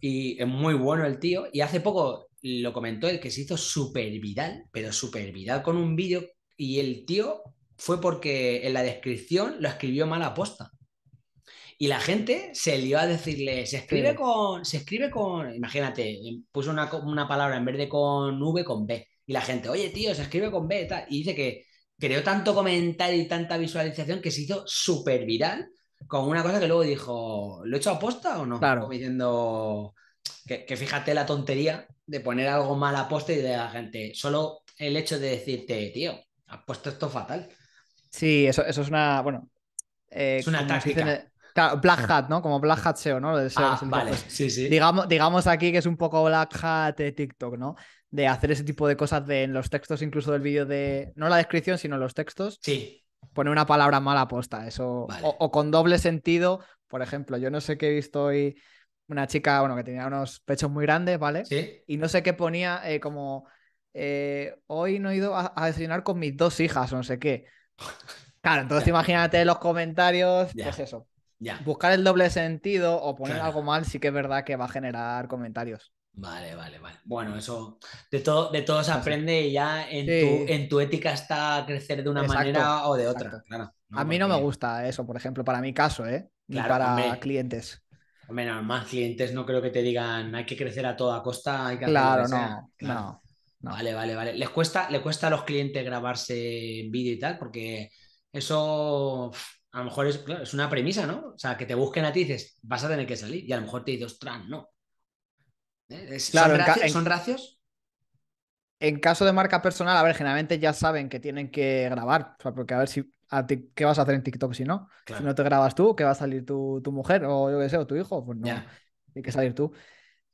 [SPEAKER 1] y es muy bueno el tío. Y hace poco lo comentó él que se hizo súper viral, pero súper viral con un vídeo. Y el tío fue porque en la descripción lo escribió mal aposta. Y la gente se lió a decirle, se escribe con, se escribe con, imagínate, eh, puso una, palabra en vez de con V, con B. Y la gente, oye, tío, se escribe con B. Tal. Y dice que creó tanto comentario y tanta visualización que se hizo súper viral con una cosa que luego dijo, ¿lo he hecho aposta o no? Claro. diciendo, que, fíjate la tontería de poner algo mal a posta y de la gente, solo el hecho de decirte, tío, has puesto esto fatal.
[SPEAKER 2] Sí, eso, es una, bueno, eh, es una táctica.
[SPEAKER 1] Claro, Black ah. Hat,
[SPEAKER 2] ¿no? Como Black Hat SEO, ¿no? E ah, vale, sí, sí. Digamos, aquí que es un poco Black Hat de eh, TikTok, ¿no? De hacer ese tipo de cosas de, en los textos, incluso del vídeo de. No la descripción, sino los textos. Sí. Pone una palabra mala aposta, eso. O, con doble sentido. Por ejemplo, yo no sé qué he visto hoy una chica, bueno, que tenía unos pechos muy grandes, ¿vale? Sí. Y no sé qué ponía eh, como. Eh, hoy no he ido a, a desayunar con mis dos hijas, o no sé qué. Claro, entonces imagínate los comentarios, pues eso. Buscar el doble sentido o poner algo mal sí que es verdad que va a generar comentarios. Vale,
[SPEAKER 1] vale, vale. Bueno, eso de todo, de se aprende y ya en, tu, ética está crecer de una manera o de otra. a mí no me
[SPEAKER 2] gusta eso, por ejemplo, para mi caso, ¿eh? Ni para
[SPEAKER 1] clientes. menos más clientes no creo que te digan hay que crecer a toda costa, hay que Claro, no, claro. no, Vale, vale, vale. Les cuesta, le cuesta a los clientes grabarse en vídeo y tal, porque eso a lo mejor es, una premisa, ¿no? O sea, que te busquen a ti y dices, vas a tener que salir. Y a lo mejor te dices, ostras, no. ¿Eh? ¿son, racios,
[SPEAKER 2] en, caso de marca personal, a ver, generalmente ya saben que tienen que grabar. O sea, porque a ver si a ¿qué vas a hacer en TikTok si no? Si no te grabas tú, ¿qué va a salir tu, mujer o yo qué sé, o tu hijo? Pues no, tiene hay que salir tú.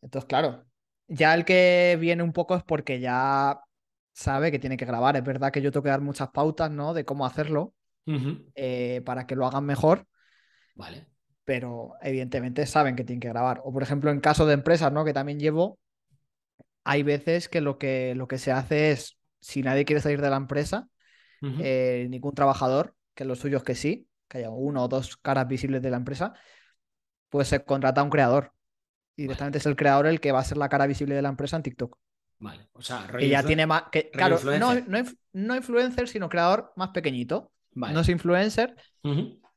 [SPEAKER 2] Entonces, claro, ya el que viene un poco es porque ya sabe que tiene que grabar. Es verdad que yo tengo que dar muchas pautas, ¿no? De cómo hacerlo. Eh, para que lo hagan mejor. Vale. Pero evidentemente saben que tienen que grabar. O por ejemplo, en caso de empresas, ¿no? Que también llevo, hay veces que lo que, lo que se hace es, si nadie quiere salir de la empresa, eh, ningún trabajador, que los suyos que sí, que haya uno o dos caras visibles de la empresa, pues se contrata a un creador. Y directamente es el creador el que va a ser la cara visible de la empresa en TikTok.
[SPEAKER 1] Vale, sea, ya tiene más. claro, no,
[SPEAKER 2] no, influencer, sino creador más pequeñito. No es influencer,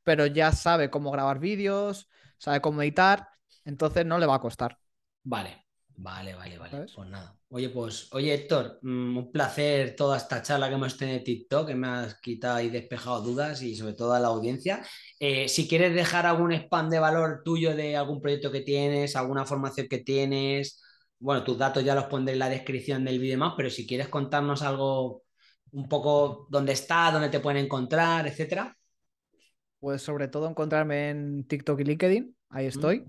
[SPEAKER 2] pero ya sabe cómo grabar vídeos, sabe cómo editar, entonces no le va a costar. Vale,
[SPEAKER 1] vale, vale, vale. Pues nada. Oye, pues, oye, Héctor, mm, un placer toda esta charla que hemos tenido en TikTok, que me has quitado y despejado dudas y sobre todo a la audiencia. Eh, si quieres dejar algún spam de valor tuyo de algún proyecto que tienes, alguna formación que tienes, bueno, tus datos ya los pondré en la descripción del vídeo más, pero si quieres contarnos algo un poco dónde está, dónde te pueden encontrar, etcétera?
[SPEAKER 2] Pues sobre todo encontrarme en TikTok y LinkedIn, ahí estoy.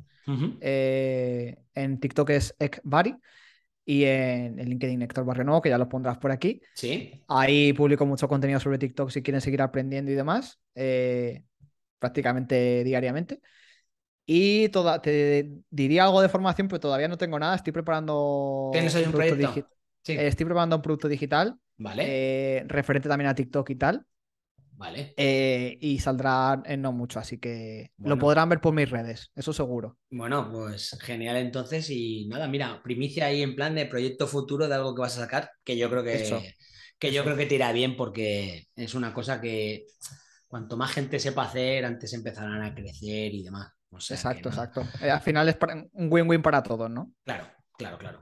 [SPEAKER 2] Eh, en TikTok es Ekbari y en, el LinkedIn Héctor Barrio que ya lo pondrás por aquí. Sí. Ahí publico mucho contenido sobre TikTok si quieren seguir aprendiendo y demás, eh, prácticamente diariamente. Y toda, te diría algo de formación, pero todavía no tengo nada. Estoy preparando. proyecto? Eh, estoy preparando un producto digital Vale. Eh, referente también a TikTok y tal. Vale. Eh, y saldrá en no mucho, así que lo podrán ver por mis redes, eso seguro.
[SPEAKER 1] Bueno, pues genial entonces. Y nada, mira, primicia ahí en plan de proyecto futuro de algo que vas a sacar, que yo creo que, que yo creo que te irá bien porque es una cosa que cuanto más gente sepa hacer, antes empezarán a crecer y demás.
[SPEAKER 2] exacto, exacto. Eh, al final es un win-win para todos, ¿no?
[SPEAKER 1] Claro, claro, claro.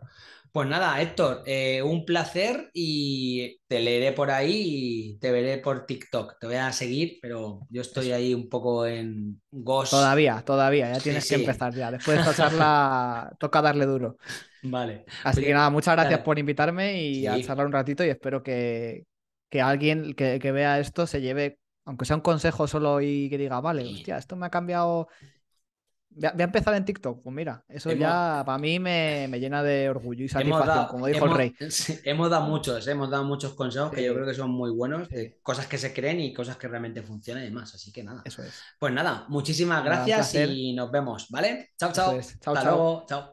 [SPEAKER 1] Pues nada, Héctor, eh, un placer y te leeré por ahí y te veré por TikTok. Te voy a seguir, pero yo estoy ahí un poco en ghost. Todavía, todavía, ya tienes que empezar ya. Después de esta charla
[SPEAKER 2] toca darle duro.
[SPEAKER 1] Vale. Así que
[SPEAKER 2] nada, muchas gracias por invitarme y al charlar un ratito y espero que, que alguien que, que, vea esto se lleve, aunque sea un consejo solo y que diga, vale, hostia, esto me ha cambiado Voy a, empezar en TikTok, pues mira, eso ya para mí me, llena de orgullo y satisfacción, como dijo el rey.
[SPEAKER 1] hemos dado muchos, hemos dado muchos consejos que yo creo que son muy buenos, cosas que se creen y cosas que realmente funcionan y demás, así que nada. Eso es. Pues nada, muchísimas gracias y nos vemos, ¿vale? Chao, chao. Chao, chao.